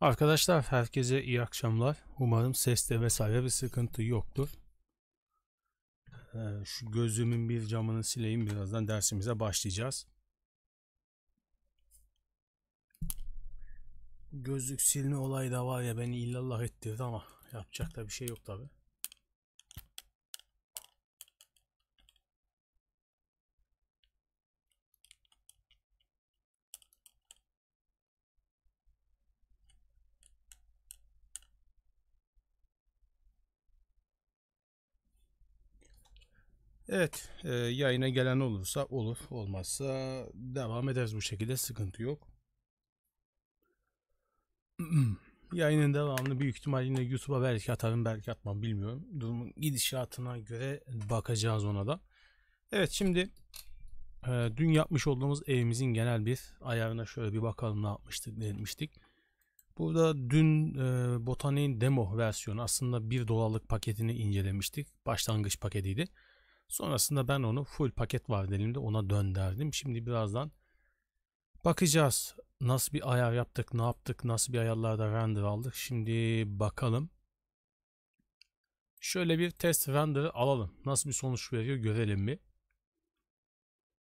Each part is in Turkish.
Arkadaşlar herkese iyi akşamlar. Umarım seste vesaire bir sıkıntı yoktur. Ee, şu gözümün bir camını sileyim birazdan dersimize başlayacağız. Gözlük silme olayı da var ya beni illallah ettirdi ama yapacak da bir şey yok tabi. Evet e, yayına gelen olursa olur olmazsa devam ederiz bu şekilde sıkıntı yok. Yayının devamını büyük ihtimal yine YouTube'a belki atarım belki atmam bilmiyorum. Durumun gidişatına göre bakacağız ona da. Evet şimdi e, dün yapmış olduğumuz evimizin genel bir ayarına şöyle bir bakalım ne yapmıştık ne etmiştik. Burada dün e, botaniğin demo versiyonu aslında 1 dolarlık paketini incelemiştik. Başlangıç paketiydi. Sonrasında ben onu full paket var dilimde ona dönderdim. Şimdi birazdan bakacağız. Nasıl bir ayar yaptık, ne yaptık, nasıl bir ayarlarda render aldık. Şimdi bakalım. Şöyle bir test render alalım. Nasıl bir sonuç veriyor görelim mi?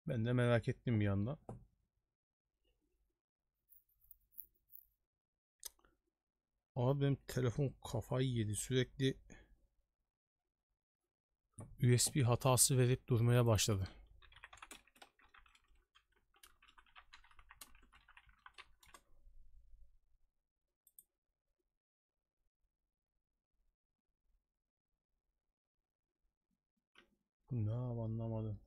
Ben de merak ettim bir yandan. Abi benim telefon kafayı yedi. Sürekli USB hatası verip durmaya başladı. Ne anlamadım.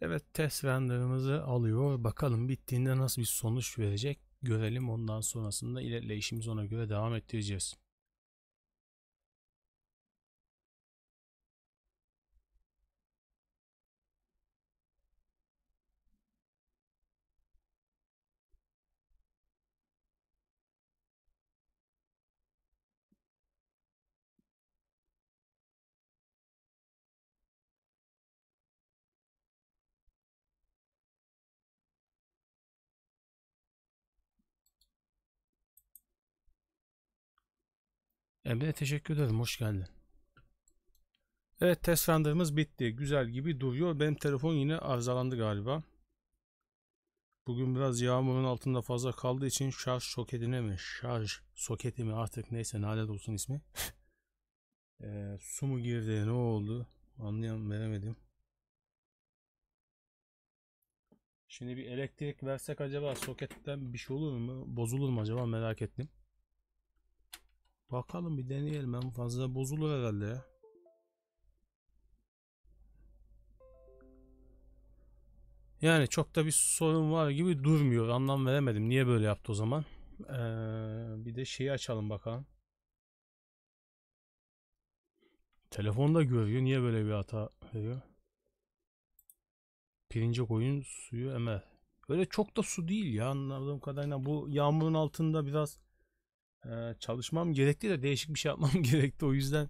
Evet test renderımızı alıyor. Bakalım bittiğinde nasıl bir sonuç verecek görelim. Ondan sonrasında ilerleyişimizi ona göre devam ettireceğiz. Emre teşekkür ederim. Hoş geldin. Evet test randevumuz bitti. Güzel gibi duruyor. Benim telefon yine arızalandı galiba. Bugün biraz yağmurun altında fazla kaldığı için şarj soketine mi? Şarj soketi mi? Artık neyse nalet olsun ismi. e, su mu girdi? Ne oldu? Anlayam veremedim. Şimdi bir elektrik versek acaba soketten bir şey olur mu? Bozulur mu acaba merak ettim. Bakalım bir deneyelim. En fazla bozulur herhalde Yani çok da bir sorun var gibi durmuyor. Anlam veremedim. Niye böyle yaptı o zaman? Ee, bir de şeyi açalım bakalım. Telefonda görüyor. Niye böyle bir hata veriyor? Pirince koyun suyu emer. Öyle çok da su değil ya anladığım kadarıyla. Bu yağmurun altında biraz çalışmam gerekti de değişik bir şey yapmam gerekti. O yüzden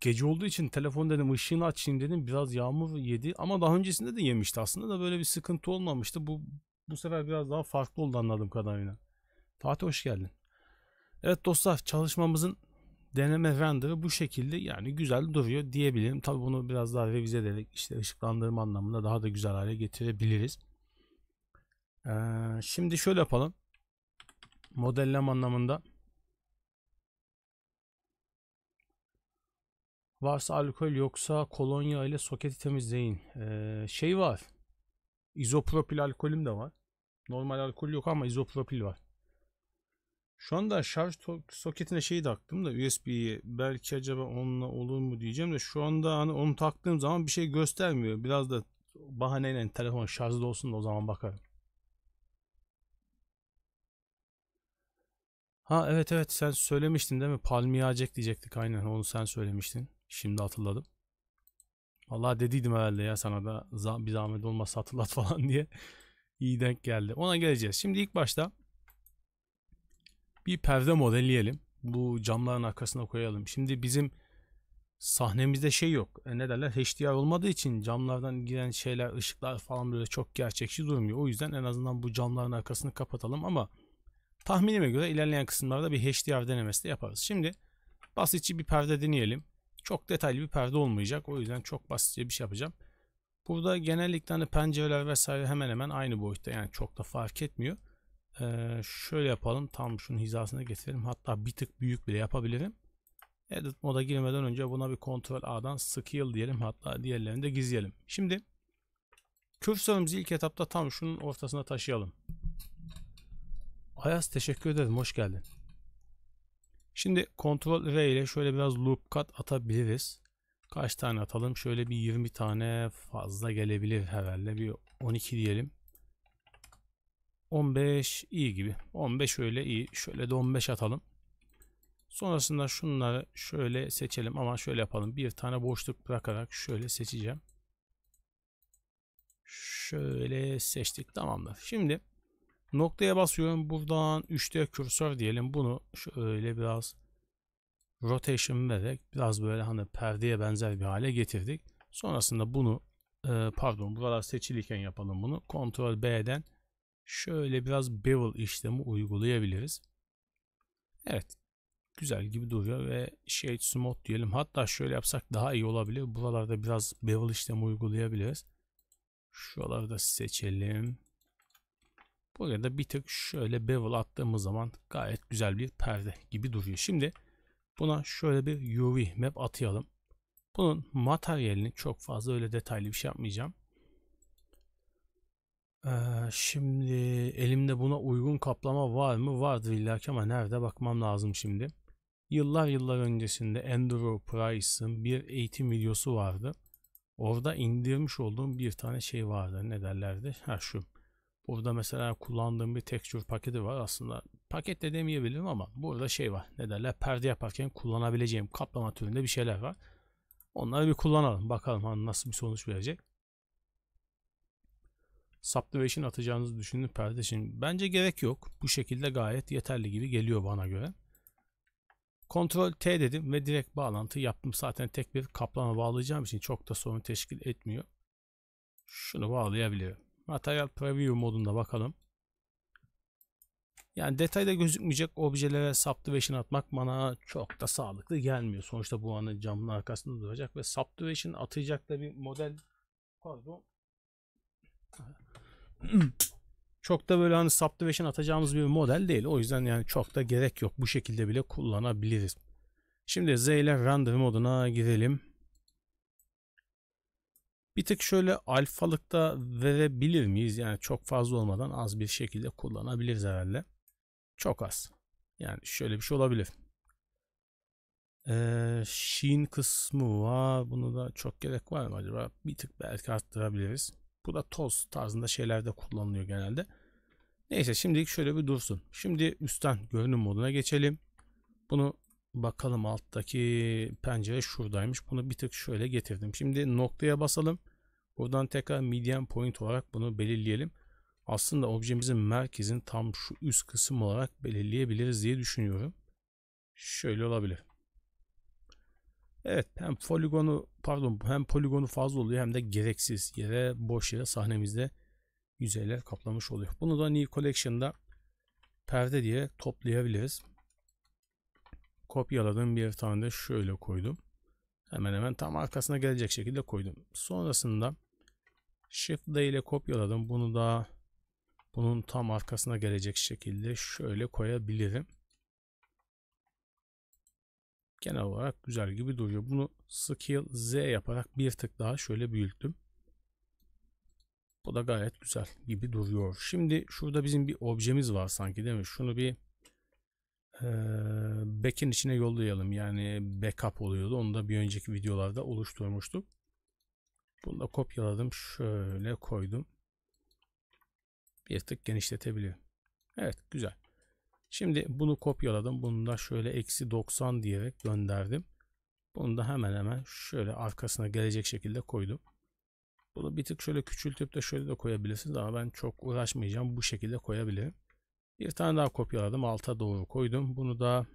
gece olduğu için telefon dedim ışığını açayım dedim. Biraz yağmur yedi ama daha öncesinde de yemişti aslında da böyle bir sıkıntı olmamıştı. Bu bu sefer biraz daha farklı oldu anladığım kadarıyla. Fatih hoş geldin. Evet dostlar çalışmamızın deneme render'ı bu şekilde yani güzel duruyor diyebilirim. Tabi bunu biraz daha revize ederek işte ışıklandırma anlamında daha da güzel hale getirebiliriz. Ee, şimdi şöyle yapalım modellem anlamında. Varsa alkol yoksa kolonya ile soketi temizleyin. Ee, şey var. İzopropil alkolüm de var. Normal alkol yok ama izopropil var. Şu anda şarj soketine şeyi taktım da USB'yi belki acaba onunla olur mu diyeceğim de şu anda hani onu taktığım zaman bir şey göstermiyor. Biraz da bahaneyle telefon şarjda olsun da o zaman bakarım. Ha evet evet sen söylemiştin değil mi? Palmiyacek diyecektik aynen onu sen söylemiştin. Şimdi hatırladım. Vallahi dediydim herhalde ya sana da bir zahmet olmazsa hatırlat falan diye. iyi denk geldi. Ona geleceğiz. Şimdi ilk başta bir perde modelleyelim. Bu camların arkasına koyalım. Şimdi bizim sahnemizde şey yok. E ne derler? HDR olmadığı için camlardan giren şeyler, ışıklar falan böyle çok gerçekçi durmuyor. O yüzden en azından bu camların arkasını kapatalım ama Tahminime göre ilerleyen kısımlarda bir HDR denemesi de yaparız. Şimdi basitçe bir perde deneyelim. Çok detaylı bir perde olmayacak. O yüzden çok basitçe bir şey yapacağım. Burada genellikle hani pencereler vesaire hemen hemen aynı boyutta. Yani çok da fark etmiyor. Ee, şöyle yapalım. Tam şunun hizasına getirelim. Hatta bir tık büyük bile yapabilirim. Edit moda girmeden önce buna bir kontrol A'dan scale diyelim. Hatta diğerlerini de gizleyelim. Şimdi Kürsörümüzü ilk etapta tam şunun ortasına taşıyalım. Ayaz teşekkür ederim. Hoş geldin. Şimdi Ctrl R ile şöyle biraz loop cut atabiliriz. Kaç tane atalım? Şöyle bir 20 tane fazla gelebilir herhalde. Bir 12 diyelim. 15 iyi gibi. 15 öyle iyi. Şöyle de 15 atalım. Sonrasında şunları şöyle seçelim ama şöyle yapalım. Bir tane boşluk bırakarak şöyle seçeceğim. Şöyle seçtik. Tamamdır. Şimdi Noktaya basıyorum. Buradan 3D kürsör diyelim. Bunu şöyle biraz rotation vererek biraz böyle hani perdeye benzer bir hale getirdik. Sonrasında bunu e, pardon buralar seçiliyken yapalım bunu. Ctrl B'den şöyle biraz bevel işlemi uygulayabiliriz. Evet. Güzel gibi duruyor ve shade smooth diyelim. Hatta şöyle yapsak daha iyi olabilir. Buralarda biraz bevel işlemi uygulayabiliriz. Şuraları da seçelim. Buraya da bir tık şöyle bevel attığımız zaman gayet güzel bir perde gibi duruyor. Şimdi buna şöyle bir UV map atayalım. Bunun materyalini çok fazla öyle detaylı bir şey yapmayacağım. Ee, şimdi elimde buna uygun kaplama var mı? Vardır illaki ama nerede bakmam lazım şimdi. Yıllar yıllar öncesinde Andrew Price'ın bir eğitim videosu vardı. Orada indirmiş olduğum bir tane şey vardı. Ne derlerdi? Ha şu. Burada mesela kullandığım bir texture paketi var aslında. Paket de demeyebilirim ama burada şey var. Ne derler? Perde yaparken kullanabileceğim kaplama türünde bir şeyler var. Onları bir kullanalım. Bakalım hani nasıl bir sonuç verecek. Subdivision atacağınızı düşündüğüm perde için bence gerek yok. Bu şekilde gayet yeterli gibi geliyor bana göre. Ctrl T dedim ve direkt bağlantı yaptım. Zaten tek bir kaplama bağlayacağım için çok da sorun teşkil etmiyor. Şunu bağlayabiliyorum. Material Preview modunda bakalım. Yani detayda gözükmeyecek objelere subdivision atmak bana çok da sağlıklı gelmiyor. Sonuçta bu anı camın arkasında duracak ve subdivision atacak da bir model pardon çok da böyle hani subdivision atacağımız bir model değil. O yüzden yani çok da gerek yok. Bu şekilde bile kullanabiliriz. Şimdi Z ile render moduna girelim. Bir tık şöyle alfalıkta verebilir miyiz? Yani çok fazla olmadan az bir şekilde kullanabiliriz herhalde. Çok az. Yani şöyle bir şey olabilir. Ee, Sheen kısmı var. Bunu da çok gerek var mı acaba? Bir tık belki arttırabiliriz. Bu da toz tarzında şeylerde kullanılıyor genelde. Neyse şimdilik şöyle bir dursun. Şimdi üstten görünüm moduna geçelim. Bunu Bakalım alttaki pencere şuradaymış. Bunu bir tık şöyle getirdim. Şimdi noktaya basalım. Buradan tekrar median point olarak bunu belirleyelim. Aslında objemizin merkezin tam şu üst kısım olarak belirleyebiliriz diye düşünüyorum. Şöyle olabilir. Evet hem poligonu pardon hem poligonu fazla oluyor hem de gereksiz yere boş yere sahnemizde yüzeyler kaplamış oluyor. Bunu da New Collection'da perde diye toplayabiliriz kopyaladığım bir tane de şöyle koydum. Hemen hemen tam arkasına gelecek şekilde koydum. Sonrasında Shift D ile kopyaladım. Bunu da bunun tam arkasına gelecek şekilde şöyle koyabilirim. Genel olarak güzel gibi duruyor. Bunu Scale Z yaparak bir tık daha şöyle büyüttüm. Bu da gayet güzel gibi duruyor. Şimdi şurada bizim bir objemiz var sanki değil mi? Şunu bir e, back'in içine yollayalım. Yani backup oluyordu. Onu da bir önceki videolarda oluşturmuştuk. Bunu da kopyaladım. Şöyle koydum. Bir tık genişletebiliyorum Evet güzel. Şimdi bunu kopyaladım. Bunu da şöyle eksi 90 diyerek gönderdim. Bunu da hemen hemen şöyle arkasına gelecek şekilde koydum. Bunu bir tık şöyle küçültüp de şöyle de koyabilirsiniz ama ben çok uğraşmayacağım. Bu şekilde koyabilirim. Bir tane daha kopyaladım. Alta doğru koydum. Bunu da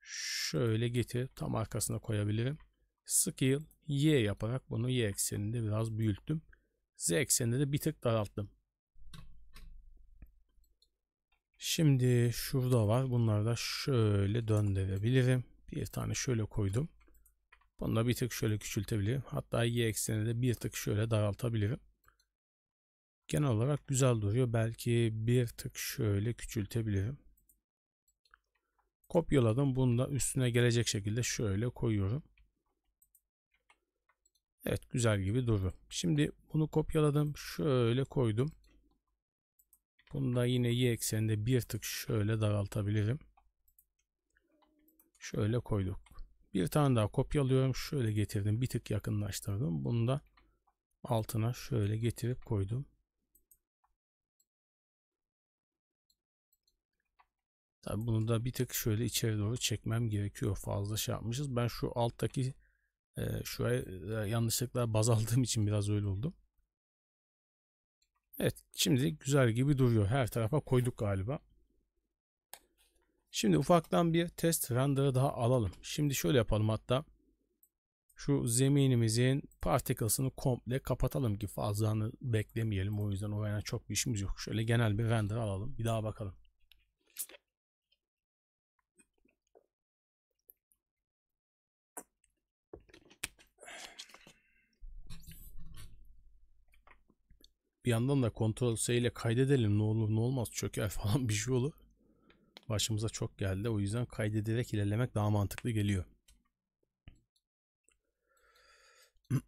şöyle getir, tam arkasına koyabilirim. Scale Y yaparak bunu Y ekseninde biraz büyüttüm. Z ekseninde de bir tık daralttım. Şimdi şurada var. Bunları da şöyle döndürebilirim. Bir tane şöyle koydum. Bunu da bir tık şöyle küçültebilirim. Hatta y ekseninde de bir tık şöyle daraltabilirim genel olarak güzel duruyor. Belki bir tık şöyle küçültebilirim. Kopyaladım. Bunu da üstüne gelecek şekilde şöyle koyuyorum. Evet güzel gibi durdu. Şimdi bunu kopyaladım. Şöyle koydum. Bunu da yine y ekseninde bir tık şöyle daraltabilirim. Şöyle koyduk. Bir tane daha kopyalıyorum. Şöyle getirdim. Bir tık yakınlaştırdım. Bunu da altına şöyle getirip koydum. Tabi bunu da bir tık şöyle içeri doğru çekmem gerekiyor. Fazla şey yapmışız. Ben şu alttaki e, şuraya e, yanlışlıkla baz aldığım için biraz öyle oldu. Evet şimdi güzel gibi duruyor. Her tarafa koyduk galiba. Şimdi ufaktan bir test render'ı daha alalım. Şimdi şöyle yapalım hatta. Şu zeminimizin particles'ını komple kapatalım ki fazlanı beklemeyelim. O yüzden oraya çok bir işimiz yok. Şöyle genel bir render alalım. Bir daha bakalım. Bir yandan da kontrol S ile kaydedelim ne olur ne olmaz çöker falan bir şey olur. Başımıza çok geldi. O yüzden kaydederek ilerlemek daha mantıklı geliyor.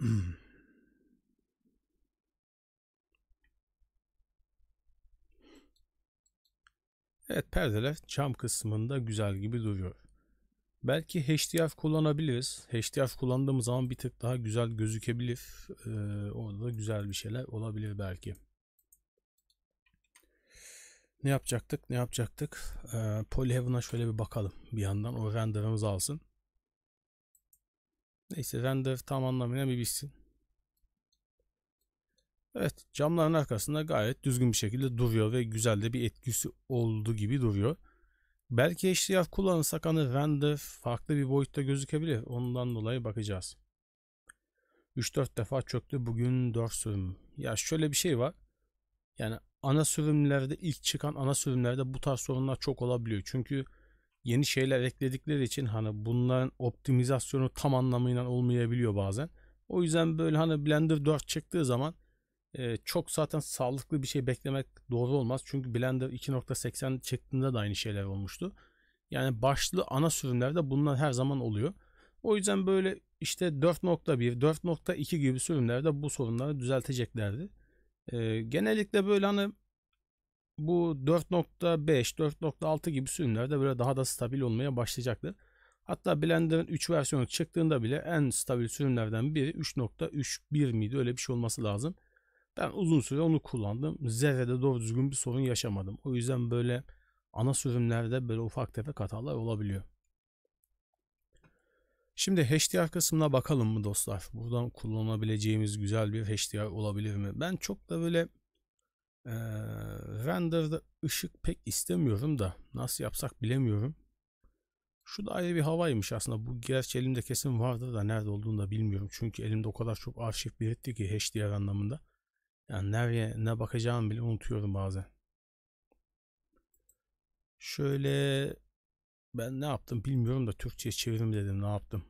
Evet perdeler cam kısmında güzel gibi duruyor. Belki HDF kullanabiliriz. HDF kullandığımız zaman bir tık daha güzel gözükebilir. Ee, orada da güzel bir şeyler olabilir belki. Ne yapacaktık? Ne yapacaktık? Ee, Polyheaven'a şöyle bir bakalım. Bir yandan o renderımız alsın. Neyse render tam anlamıyla bir bitsin. Evet camların arkasında gayet düzgün bir şekilde duruyor ve güzel de bir etkisi oldu gibi duruyor. Belki HDF kullanırsak hani render farklı bir boyutta gözükebilir. Ondan dolayı bakacağız. 3-4 defa çöktü. Bugün 4 sürüm. Ya şöyle bir şey var. Yani ana sürümlerde ilk çıkan ana sürümlerde bu tarz sorunlar çok olabiliyor. Çünkü yeni şeyler ekledikleri için hani bunların optimizasyonu tam anlamıyla olmayabiliyor bazen. O yüzden böyle hani Blender 4 çıktığı zaman e, çok zaten sağlıklı bir şey beklemek doğru olmaz. Çünkü Blender 2.80 çıktığında da aynı şeyler olmuştu. Yani başlı ana sürümlerde bunlar her zaman oluyor. O yüzden böyle işte 4.1, 4.2 gibi sürümlerde bu sorunları düzelteceklerdi. E, genellikle böyle hani bu 4.5, 4.6 gibi sürümlerde böyle daha da stabil olmaya başlayacaktı. Hatta Blender'ın 3 versiyonu çıktığında bile en stabil sürümlerden biri 3.31 miydi? Öyle bir şey olması lazım. Ben uzun süre onu kullandım. Zerrede doğru düzgün bir sorun yaşamadım. O yüzden böyle ana sürümlerde böyle ufak tefek hatalar olabiliyor. Şimdi HDR kısmına bakalım mı dostlar? Buradan kullanabileceğimiz güzel bir HDR olabilir mi? Ben çok da böyle e, renderda ışık pek istemiyorum da nasıl yapsak bilemiyorum. Şu da ayrı bir havaymış aslında. Bu gerçi elimde kesin vardır da nerede olduğunu da bilmiyorum. Çünkü elimde o kadar çok arşiv birikti ki HDR anlamında. Yani nereye ne bakacağımı bile unutuyorum bazen. Şöyle ben ne yaptım bilmiyorum da Türkçe çevirim dedim ne yaptım.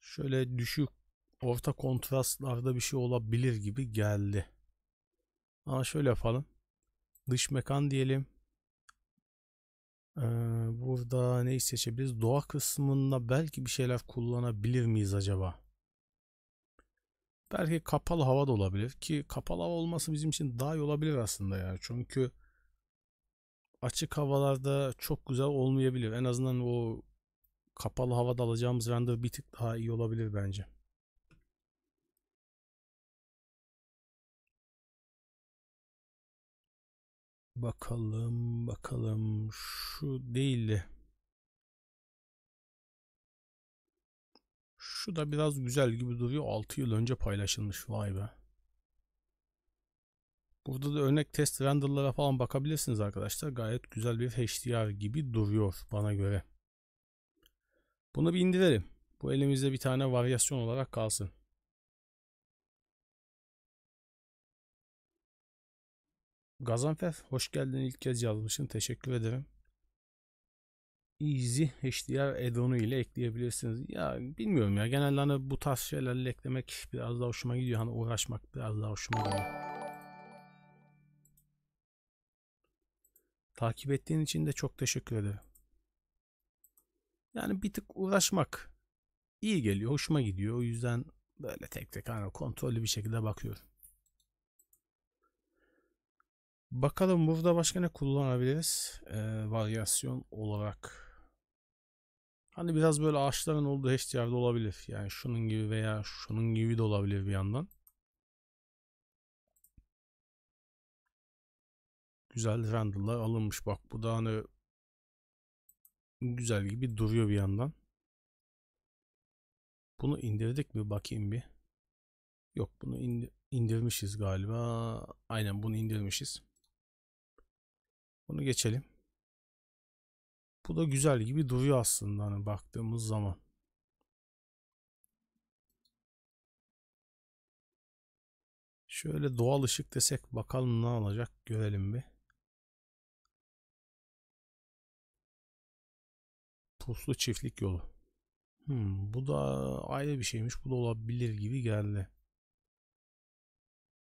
Şöyle düşük orta kontrastlarda bir şey olabilir gibi geldi. Ama şöyle yapalım. Dış mekan diyelim. Ee, burada neyi seçebiliriz? Doğa kısmında belki bir şeyler kullanabilir miyiz acaba? Belki kapalı hava da olabilir ki kapalı hava olması bizim için daha iyi olabilir aslında yani. Çünkü açık havalarda çok güzel olmayabilir. En azından o kapalı havada alacağımız render bir tık daha iyi olabilir bence. Bakalım bakalım şu değildi. Şu da biraz güzel gibi duruyor. 6 yıl önce paylaşılmış. Vay be. Burada da örnek test renderlara falan bakabilirsiniz arkadaşlar. Gayet güzel bir HDR gibi duruyor bana göre. Bunu bir indirelim. Bu elimizde bir tane varyasyon olarak kalsın. Gazanfer hoş geldin ilk kez yazmışsın. Teşekkür ederim. Easy HDR add-on'u ile ekleyebilirsiniz. Ya bilmiyorum ya genelde hani bu tarz şeylerle eklemek biraz daha hoşuma gidiyor. Hani uğraşmak biraz daha hoşuma gidiyor. Takip ettiğin için de çok teşekkür ederim. Yani bir tık uğraşmak iyi geliyor, hoşuma gidiyor. O yüzden böyle tek tek hani kontrollü bir şekilde bakıyorum. Bakalım burada başka ne kullanabiliriz? Ee, varyasyon olarak Hani biraz böyle ağaçların olduğu HDR'de olabilir. Yani şunun gibi veya şunun gibi de olabilir bir yandan. Güzel renderlar alınmış. Bak bu da hani güzel gibi duruyor bir yandan. Bunu indirdik mi bakayım bir. Yok bunu indirmişiz galiba. Aynen bunu indirmişiz. Bunu geçelim. Bu da güzel gibi duruyor aslında hani baktığımız zaman. Şöyle doğal ışık desek bakalım ne olacak görelim bir. Puslu çiftlik yolu. Hmm, bu da ayrı bir şeymiş. Bu da olabilir gibi geldi.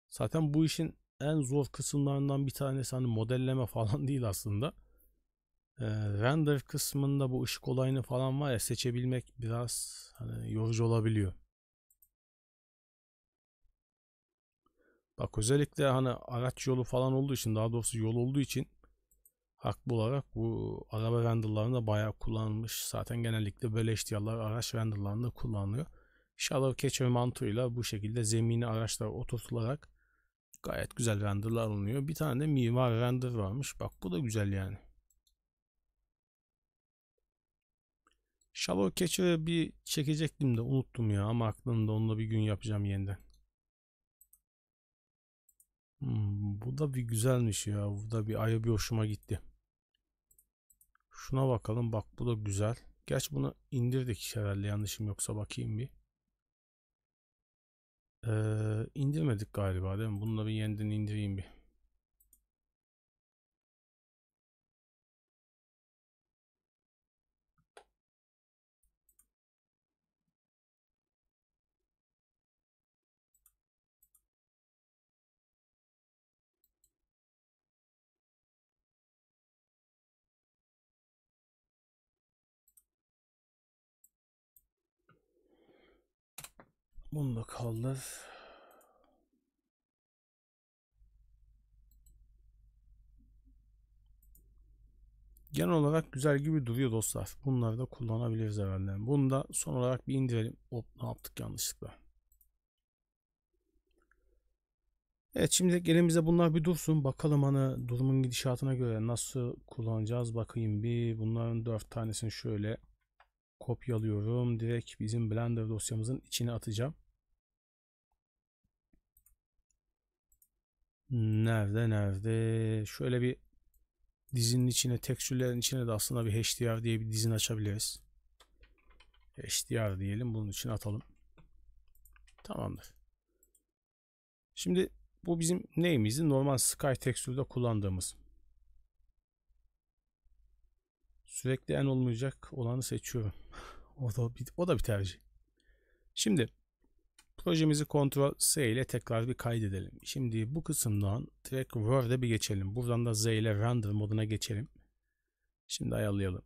Zaten bu işin en zor kısımlarından bir tanesi hani modelleme falan değil aslında render kısmında bu ışık olayını falan var ya seçebilmek biraz hani yorucu olabiliyor. Bak özellikle hani araç yolu falan olduğu için daha doğrusu yol olduğu için haklı olarak bu araba renderlarında bayağı kullanılmış. Zaten genellikle böyle eşyalar araç renderlarında kullanılıyor. Shallow Catcher mantığıyla bu şekilde zemini araçlara oturtularak gayet güzel renderlar alınıyor. Bir tane de mimar render varmış. Bak bu da güzel yani. Shallow Catcher'ı bir çekecektim de unuttum ya ama aklımda onunla bir gün yapacağım yeniden. Hmm, bu da bir güzelmiş ya. Bu da bir ayı bir hoşuma gitti. Şuna bakalım. Bak bu da güzel. Gerçi bunu indirdik herhalde yanlışım yoksa bakayım bir. Ee, indirmedik galiba değil mi? Bunu da bir yeniden indireyim bir. Bunu da kaldır. Genel olarak güzel gibi duruyor dostlar. Bunları da kullanabiliriz herhalde. Bunu da son olarak bir indirelim. Hop ne yaptık yanlışlıkla. Evet şimdi elimizde bunlar bir dursun. Bakalım hani durumun gidişatına göre nasıl kullanacağız. Bakayım bir bunların dört tanesini şöyle kopyalıyorum. Direkt bizim Blender dosyamızın içine atacağım. Nerede nerede? Şöyle bir dizinin içine, tekstürlerin içine de aslında bir HDR diye bir dizin açabiliriz. HDR diyelim. Bunun için atalım. Tamamdır. Şimdi bu bizim neyimizdi? Normal Sky tekstürde kullandığımız. Sürekli en olmayacak olanı seçiyorum. o da bir, o da bir tercih. Şimdi Projemizi Ctrl S ile tekrar bir kaydedelim. Şimdi bu kısımdan Track Word'e bir geçelim. Buradan da Z ile Render moduna geçelim. Şimdi ayarlayalım.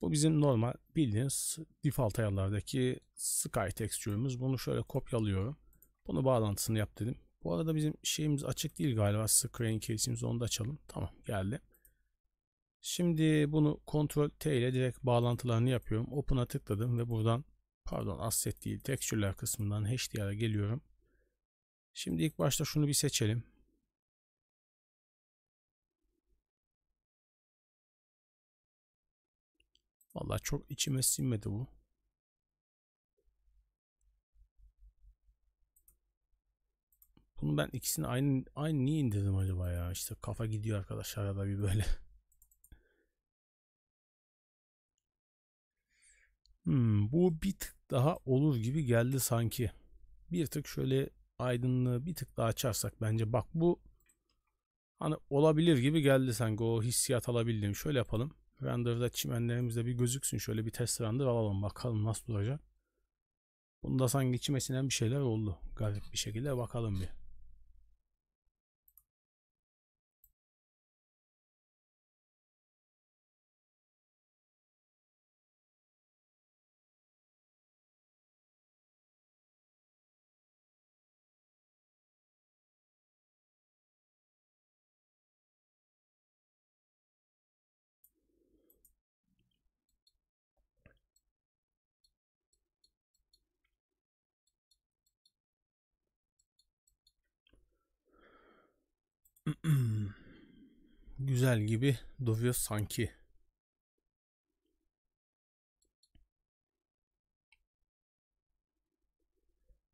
Bu bizim normal bildiğiniz default ayarlardaki Sky texture'ümüz. Bunu şöyle kopyalıyorum. Bunu bağlantısını yap dedim. Bu arada bizim şeyimiz açık değil galiba. Screen case'imizi onu da açalım. Tamam geldi. Şimdi bunu Ctrl T ile direkt bağlantılarını yapıyorum. Open'a tıkladım ve buradan pardon asset değil texture'lar kısmından HDR'a geliyorum. Şimdi ilk başta şunu bir seçelim. Valla çok içime sinmedi bu. Bunu ben ikisini aynı aynı niye indirdim acaba ya? İşte kafa gidiyor arkadaşlar arada bir böyle. Hmm, bu bir tık daha olur gibi geldi sanki. Bir tık şöyle aydınlığı bir tık daha açarsak bence bak bu hani olabilir gibi geldi sanki o hissiyat alabildim. Şöyle yapalım. Render'da çimenlerimizde bir gözüksün. Şöyle bir test render alalım bakalım nasıl duracak. Bunda sanki içime bir şeyler oldu. Garip bir şekilde bakalım bir. güzel gibi duruyor sanki.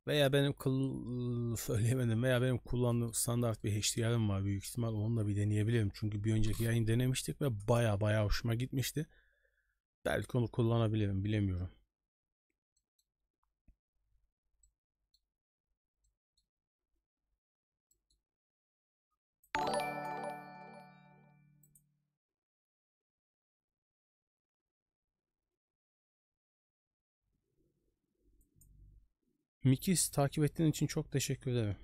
Veya benim kıl söyleyemedim veya benim kullandığım standart bir HDR'ım var büyük ihtimal onu da bir deneyebilirim. Çünkü bir önceki yayın denemiştik ve baya baya hoşuma gitmişti. Belki onu kullanabilirim bilemiyorum. Mikis takip ettiğin için çok teşekkür ederim.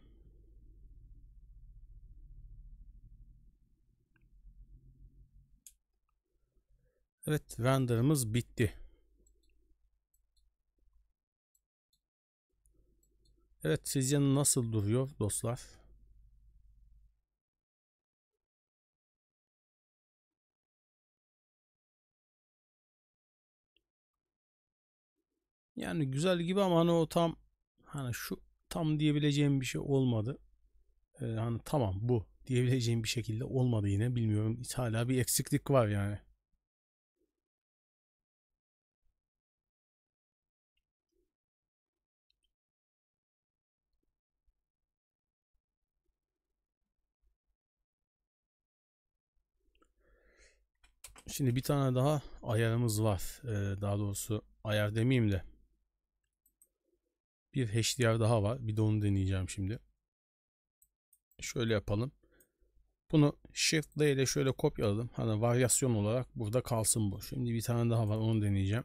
Evet renderımız bitti. Evet sizce nasıl duruyor dostlar? Yani güzel gibi ama hani o tam hani şu tam diyebileceğim bir şey olmadı. Ee, hani tamam bu diyebileceğim bir şekilde olmadı yine bilmiyorum. Hala bir eksiklik var yani. Şimdi bir tane daha ayarımız var. Ee, daha doğrusu ayar demeyeyim de bir HDR daha var. Bir de onu deneyeceğim şimdi. Şöyle yapalım. Bunu Shift D ile şöyle kopyaladım. Hani varyasyon olarak burada kalsın bu. Şimdi bir tane daha var. Onu deneyeceğim.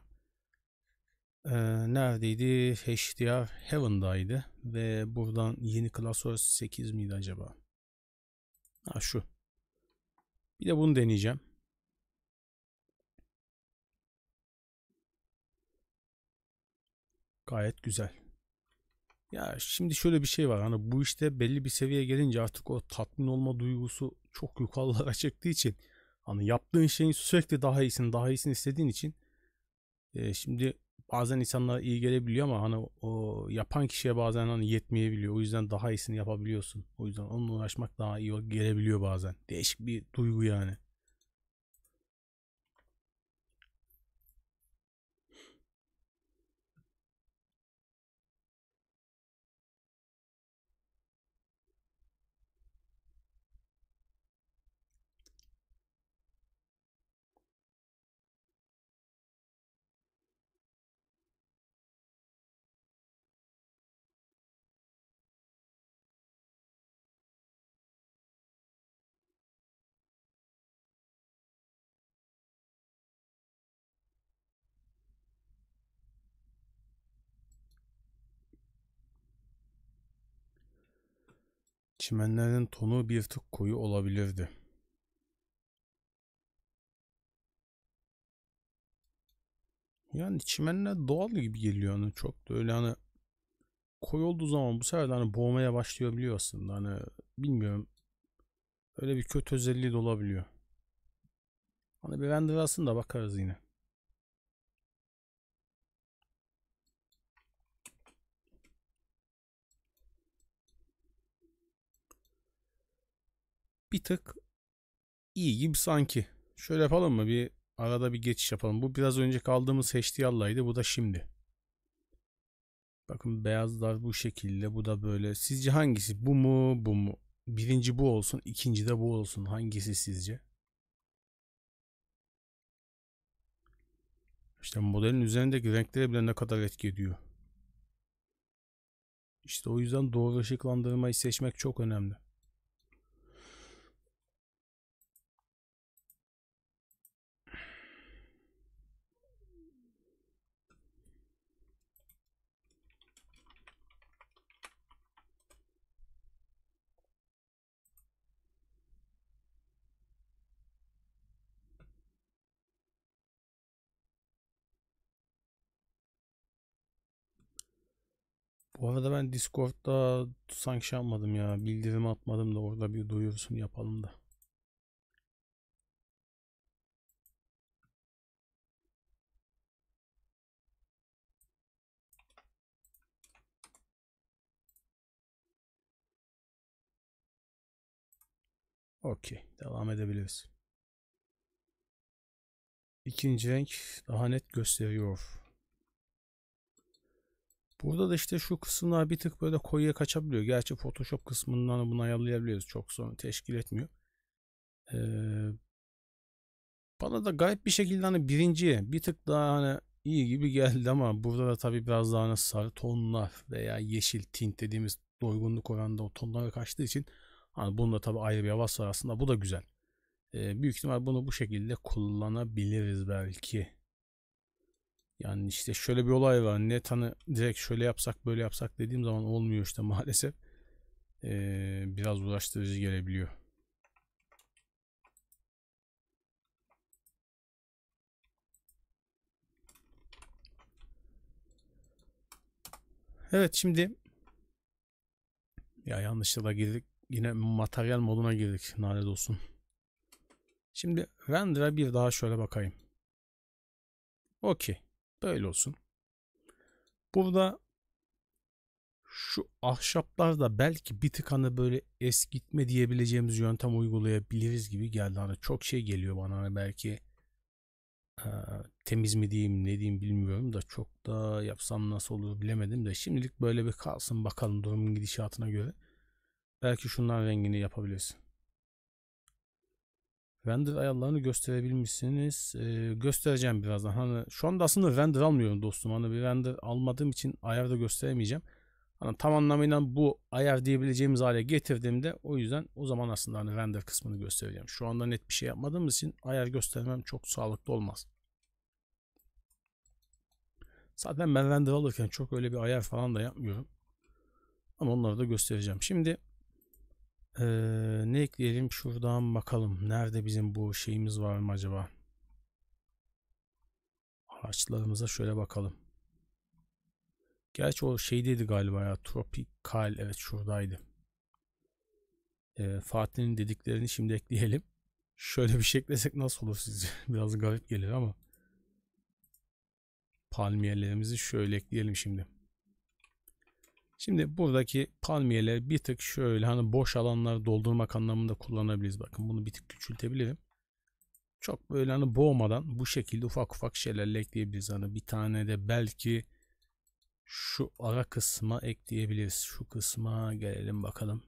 Ee, neredeydi? HDR Heaven'daydı. Ve buradan yeni klasör 8 miydi acaba? Ha şu. Bir de bunu deneyeceğim. Gayet güzel. Ya şimdi şöyle bir şey var. Hani bu işte belli bir seviyeye gelince artık o tatmin olma duygusu çok yukarılara çıktığı için hani yaptığın şeyin sürekli daha iyisini daha iyisini istediğin için e, şimdi bazen insanlara iyi gelebiliyor ama hani o yapan kişiye bazen hani yetmeyebiliyor. O yüzden daha iyisini yapabiliyorsun. O yüzden onunla uğraşmak daha iyi gelebiliyor bazen. Değişik bir duygu yani. Çimenlerin tonu bir tık koyu olabilirdi. Yani çimenler doğal gibi geliyor hani çok da öyle hani koyu olduğu zaman bu sefer de hani boğmaya başlayabiliyor aslında hani bilmiyorum öyle bir kötü özelliği de olabiliyor. Hani bir render aslında bakarız yine. bir tık iyi gibi sanki. Şöyle yapalım mı? Bir arada bir geçiş yapalım. Bu biraz önce kaldığımız HDL'laydı. Bu da şimdi. Bakın beyazlar bu şekilde. Bu da böyle. Sizce hangisi? Bu mu? Bu mu? Birinci bu olsun. ikinci de bu olsun. Hangisi sizce? İşte modelin üzerindeki renklere bile ne kadar etki ediyor. İşte o yüzden doğru ışıklandırmayı seçmek çok önemli. Bu arada ben Discord'da sanki şey yapmadım ya. Bildirim atmadım da orada bir duyurusunu yapalım da. Okey. Devam edebiliriz. İkinci renk daha net gösteriyor. Burada da işte şu kısımlar bir tık böyle koyuya kaçabiliyor. Gerçi Photoshop kısmından bunu ayarlayabiliriz Çok sorun teşkil etmiyor. Ee, bana da gayet bir şekilde hani birinciye bir tık daha hani iyi gibi geldi ama burada da tabii biraz daha hani sarı tonlar veya yeşil tint dediğimiz doygunluk oranında o tonlara kaçtığı için hani bunun da tabii ayrı bir havası var aslında. Bu da güzel. Ee, büyük ihtimal bunu bu şekilde kullanabiliriz belki. Yani işte şöyle bir olay var. Netanı direkt şöyle yapsak böyle yapsak dediğim zaman olmuyor işte maalesef. Ee, biraz uğraştırıcı gelebiliyor. Evet şimdi ya yanlışlıkla girdik. Yine materyal moduna girdik. Nalet olsun. Şimdi render'a bir daha şöyle bakayım. Okey. Böyle olsun. Burada şu ahşaplar da belki bir tık hani böyle eskitme diyebileceğimiz yöntem uygulayabiliriz gibi geldi. Hani çok şey geliyor bana hani belki e, temiz mi diyeyim ne diyeyim bilmiyorum da çok da yapsam nasıl olur bilemedim de şimdilik böyle bir kalsın bakalım durumun gidişatına göre. Belki şundan rengini yapabilirsin. Render ayarlarını gösterebilmişsiniz. Ee, göstereceğim birazdan. Hani şu anda aslında render almıyorum dostum. Hani bir render almadığım için ayar da gösteremeyeceğim. Hani tam anlamıyla bu ayar diyebileceğimiz hale getirdiğimde o yüzden o zaman aslında hani render kısmını göstereceğim. Şu anda net bir şey yapmadığımız için ayar göstermem çok sağlıklı olmaz. Zaten ben render alırken çok öyle bir ayar falan da yapmıyorum. Ama onları da göstereceğim. Şimdi ee, ne ekleyelim şuradan bakalım. Nerede bizim bu şeyimiz var mı acaba? Ağaçlarımıza şöyle bakalım. Gerçi o şeydeydi galiba ya. Tropikal evet şuradaydı. Ee, Fatih'in dediklerini şimdi ekleyelim. Şöyle bir şey eklesek nasıl olur sizce? Biraz garip gelir ama. Palmiyelerimizi şöyle ekleyelim şimdi. Şimdi buradaki palmiyeleri bir tık şöyle hani boş alanlar doldurmak anlamında kullanabiliriz. Bakın bunu bir tık küçültebilirim. Çok böyle hani boğmadan bu şekilde ufak ufak şeyler ekleyebiliriz. Hani bir tane de belki şu ara kısma ekleyebiliriz. Şu kısma gelelim bakalım.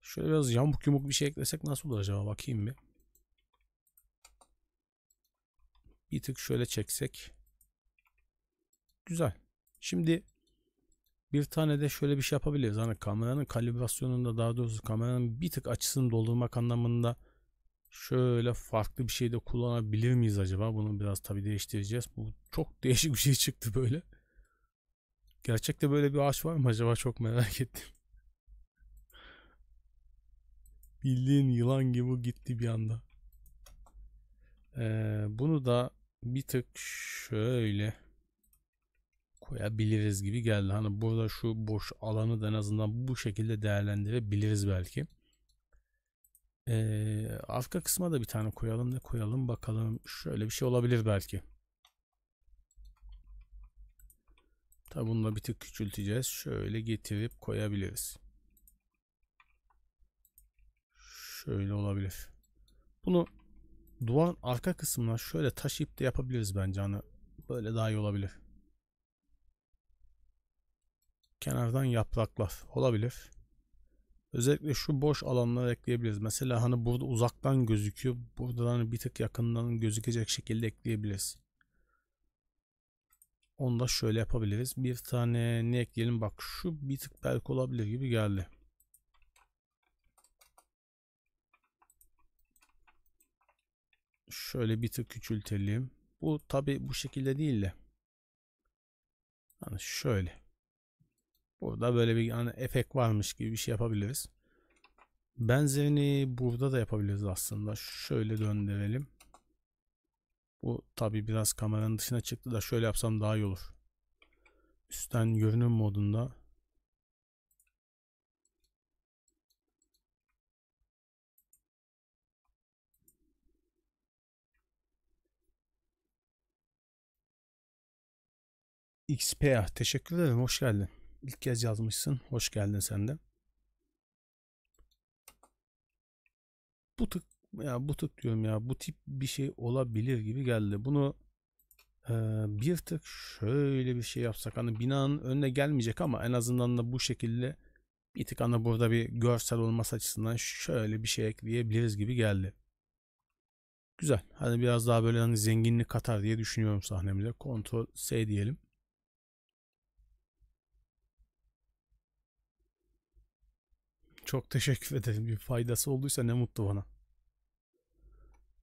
Şöyle biraz yamuk yumuk bir şey eklesek nasıl olur acaba bakayım bir. Bir tık şöyle çeksek. Güzel. Şimdi bir tane de şöyle bir şey yapabiliriz. Hani kameranın kalibrasyonunda daha doğrusu kameranın bir tık açısını doldurmak anlamında şöyle farklı bir şey de kullanabilir miyiz acaba? Bunu biraz tabii değiştireceğiz. Bu çok değişik bir şey çıktı böyle. Gerçekte böyle bir ağaç var mı acaba? Çok merak ettim. Bildiğin yılan gibi gitti bir anda. Ee, bunu da bir tık şöyle koyabiliriz gibi geldi. Hani burada şu boş alanı da en azından bu şekilde değerlendirebiliriz belki. Ee, arka kısma da bir tane koyalım ne koyalım bakalım. Şöyle bir şey olabilir belki. Tabi bunu da bir tık küçülteceğiz. Şöyle getirip koyabiliriz. Şöyle olabilir. Bunu duvarın arka kısmına şöyle taşıyıp da yapabiliriz bence. Hani böyle daha iyi olabilir kenardan yapraklar olabilir. Özellikle şu boş alanları ekleyebiliriz. Mesela hani burada uzaktan gözüküyor. Buradan hani bir tık yakından gözükecek şekilde ekleyebiliriz. Onu da şöyle yapabiliriz. Bir tane ne ekleyelim? Bak şu bir tık belki olabilir gibi geldi. Şöyle bir tık küçültelim. Bu tabi bu şekilde değil de. Yani şöyle. Burada böyle bir hani efekt varmış gibi bir şey yapabiliriz. Benzerini burada da yapabiliriz aslında. Şöyle döndürelim. Bu tabi biraz kameranın dışına çıktı da şöyle yapsam daha iyi olur. Üstten görünüm modunda. XPA teşekkür ederim. Hoş geldin. İlk kez yazmışsın. Hoş geldin sen de. Bu tık ya bu tık diyorum ya bu tip bir şey olabilir gibi geldi. Bunu e, bir tık şöyle bir şey yapsak hani binanın önüne gelmeyecek ama en azından da bu şekilde bir tık hani burada bir görsel olması açısından şöyle bir şey ekleyebiliriz gibi geldi. Güzel. Hani biraz daha böyle hani zenginlik katar diye düşünüyorum sahnemize. Kontrol S diyelim. Çok teşekkür ederim. Bir faydası olduysa ne mutlu bana.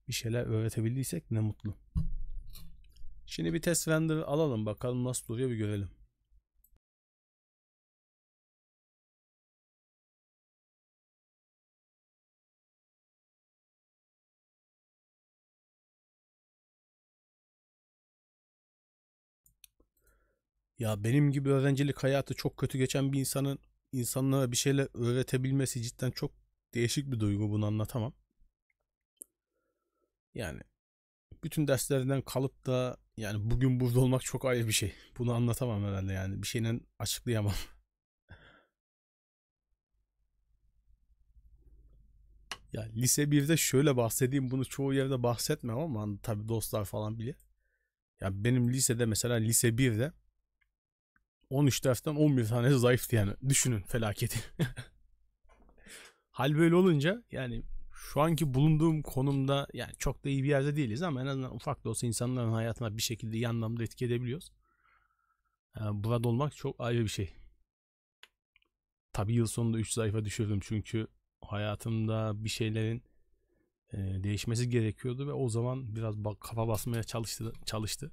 Bir şeyler öğretebildiysek ne mutlu. Şimdi bir test render alalım bakalım nasıl duruyor bir görelim. Ya benim gibi öğrencilik hayatı çok kötü geçen bir insanın insanlara bir şeyler öğretebilmesi cidden çok değişik bir duygu bunu anlatamam. Yani bütün derslerinden kalıp da yani bugün burada olmak çok ayrı bir şey. Bunu anlatamam herhalde yani bir şeyle açıklayamam. ya lise 1'de şöyle bahsedeyim bunu çoğu yerde bahsetmem ama tabi dostlar falan bile. Ya benim lisede mesela lise 1'de 13 dersten 11 tane zayıftı yani. Düşünün felaketi. Hal böyle olunca yani şu anki bulunduğum konumda yani çok da iyi bir yerde değiliz ama en azından ufak da olsa insanların hayatına bir şekilde iyi anlamda etki edebiliyoruz. Yani ee, burada olmak çok ayrı bir şey. Tabi yıl sonunda 3 sayfa düşürdüm çünkü hayatımda bir şeylerin e, değişmesi gerekiyordu ve o zaman biraz kafa basmaya çalıştı çalıştı.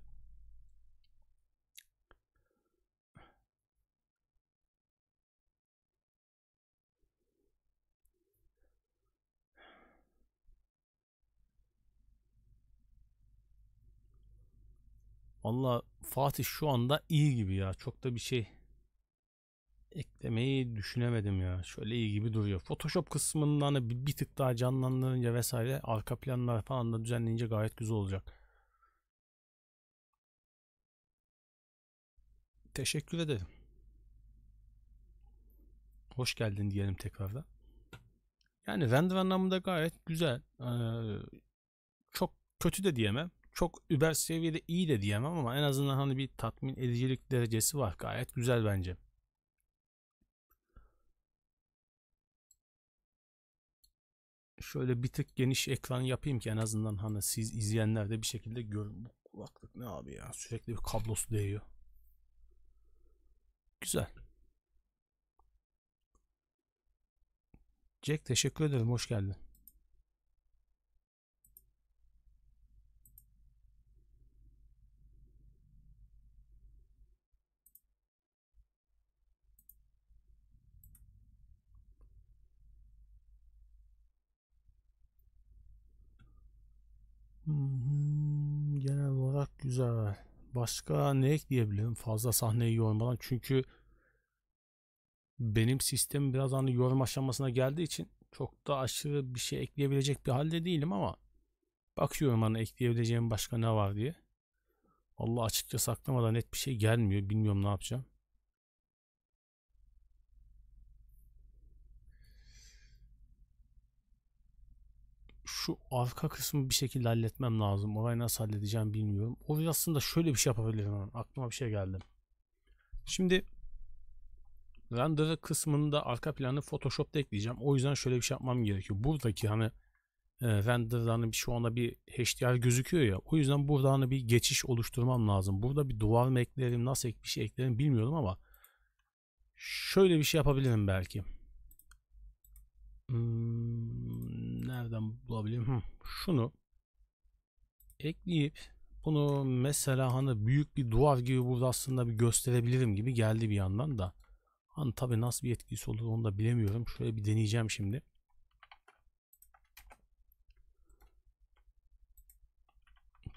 Valla Fatih şu anda iyi gibi ya. Çok da bir şey eklemeyi düşünemedim ya. Şöyle iyi gibi duruyor. Photoshop kısmından hani bir, bir tık daha canlandırınca vesaire arka planlar falan da düzenleyince gayet güzel olacak. Teşekkür ederim. Hoş geldin diyelim tekrardan. Yani render anlamında gayet güzel. Ee, çok kötü de diyemem çok über seviyede iyi de diyemem ama en azından hani bir tatmin edicilik derecesi var. Gayet güzel bence. Şöyle bir tık geniş ekran yapayım ki en azından hani siz izleyenler de bir şekilde görün. Bu kulaklık ne abi ya sürekli bir kablosu değiyor. Güzel. Jack teşekkür ederim. Hoş geldin. Başka ne ekleyebilirim? Fazla sahneyi yormadan. Çünkü benim sistem biraz hani yorum aşamasına geldiği için çok da aşırı bir şey ekleyebilecek bir halde değilim ama bakıyorum hani ekleyebileceğim başka ne var diye. Allah açıkça saklamadan net bir şey gelmiyor. Bilmiyorum ne yapacağım. şu arka kısmı bir şekilde halletmem lazım. Orayı nasıl halledeceğim bilmiyorum. Orayı aslında şöyle bir şey yapabilirim. Aklıma bir şey geldi. Şimdi render kısmında arka planı Photoshop'ta ekleyeceğim. O yüzden şöyle bir şey yapmam gerekiyor. Buradaki hani e, hani bir şu anda bir HDR gözüküyor ya. O yüzden burada hani bir geçiş oluşturmam lazım. Burada bir duvar mı eklerim, nasıl ek bir şey eklerim bilmiyorum ama şöyle bir şey yapabilirim belki. Hmm, nereden bulabilirim? Hı, şunu ekleyip bunu mesela hani büyük bir duvar gibi burada aslında bir gösterebilirim gibi geldi bir yandan da. Hani tabi nasıl bir etkisi olur onu da bilemiyorum. Şöyle bir deneyeceğim şimdi.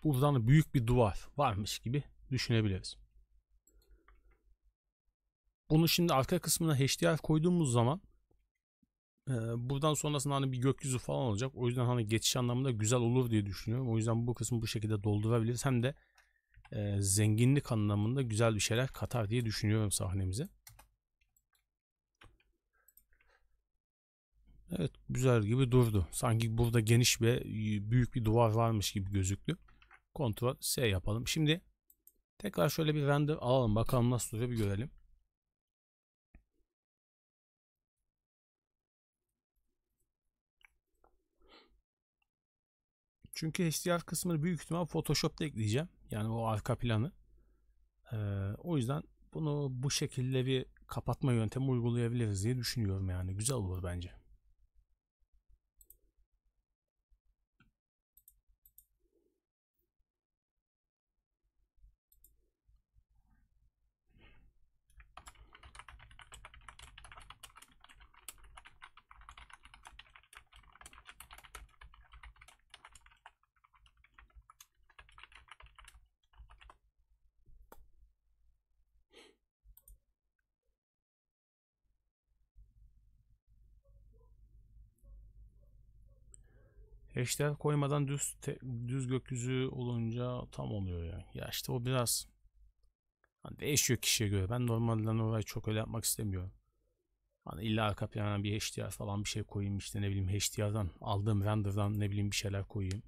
Buradan hani büyük bir duvar varmış gibi düşünebiliriz. Bunu şimdi arka kısmına HDR koyduğumuz zaman buradan sonrasında hani bir gökyüzü falan olacak. O yüzden hani geçiş anlamında güzel olur diye düşünüyorum. O yüzden bu kısmı bu şekilde doldurabiliriz. Hem de e, zenginlik anlamında güzel bir şeyler katar diye düşünüyorum sahnemize. Evet güzel gibi durdu. Sanki burada geniş ve büyük bir duvar varmış gibi gözüktü. Ctrl S yapalım. Şimdi tekrar şöyle bir render alalım. Bakalım nasıl duruyor bir görelim. Çünkü HDR kısmını büyük ihtimal Photoshop'ta ekleyeceğim. Yani o arka planı. Ee, o yüzden bunu bu şekilde bir kapatma yöntemi uygulayabiliriz diye düşünüyorum yani. Güzel olur bence. Eşler koymadan düz te, düz gökyüzü olunca tam oluyor ya. Ya işte o biraz hani değişiyor kişiye göre. Ben normalden orayı çok öyle yapmak istemiyorum. Hani illa arka plana bir HDR falan bir şey koyayım işte ne bileyim HDR'dan aldığım render'dan ne bileyim bir şeyler koyayım.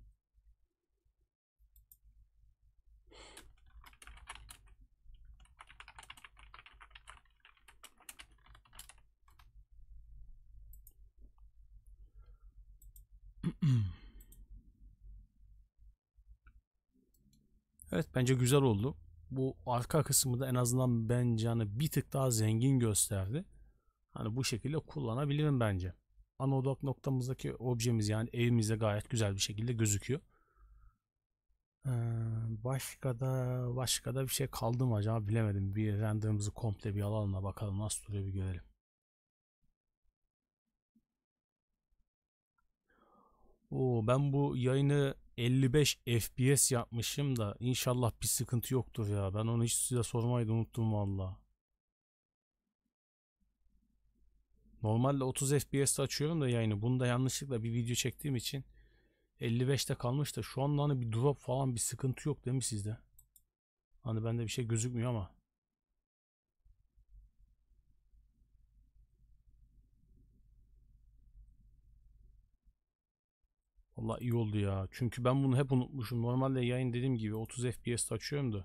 Evet bence güzel oldu. Bu arka kısmı da en azından bence hani bir tık daha zengin gösterdi. Hani bu şekilde kullanabilirim bence. Ana odak noktamızdaki objemiz yani evimizde gayet güzel bir şekilde gözüküyor. Ee, başka da başka da bir şey kaldı mı acaba bilemedim. Bir renderımızı komple bir alalım da bakalım nasıl duruyor bir görelim. Oo, ben bu yayını 55 FPS yapmışım da inşallah bir sıkıntı yoktur ya. Ben onu hiç size sormayı unuttum valla. Normalde 30 FPS'te açıyorum da yani bunda yanlışlıkla bir video çektiğim için 55'te kalmış da şu anda hani bir drop falan bir sıkıntı yok değil mi sizde? Hani bende bir şey gözükmüyor ama. Valla iyi oldu ya. Çünkü ben bunu hep unutmuşum. Normalde yayın dediğim gibi 30 FPS açıyorum da.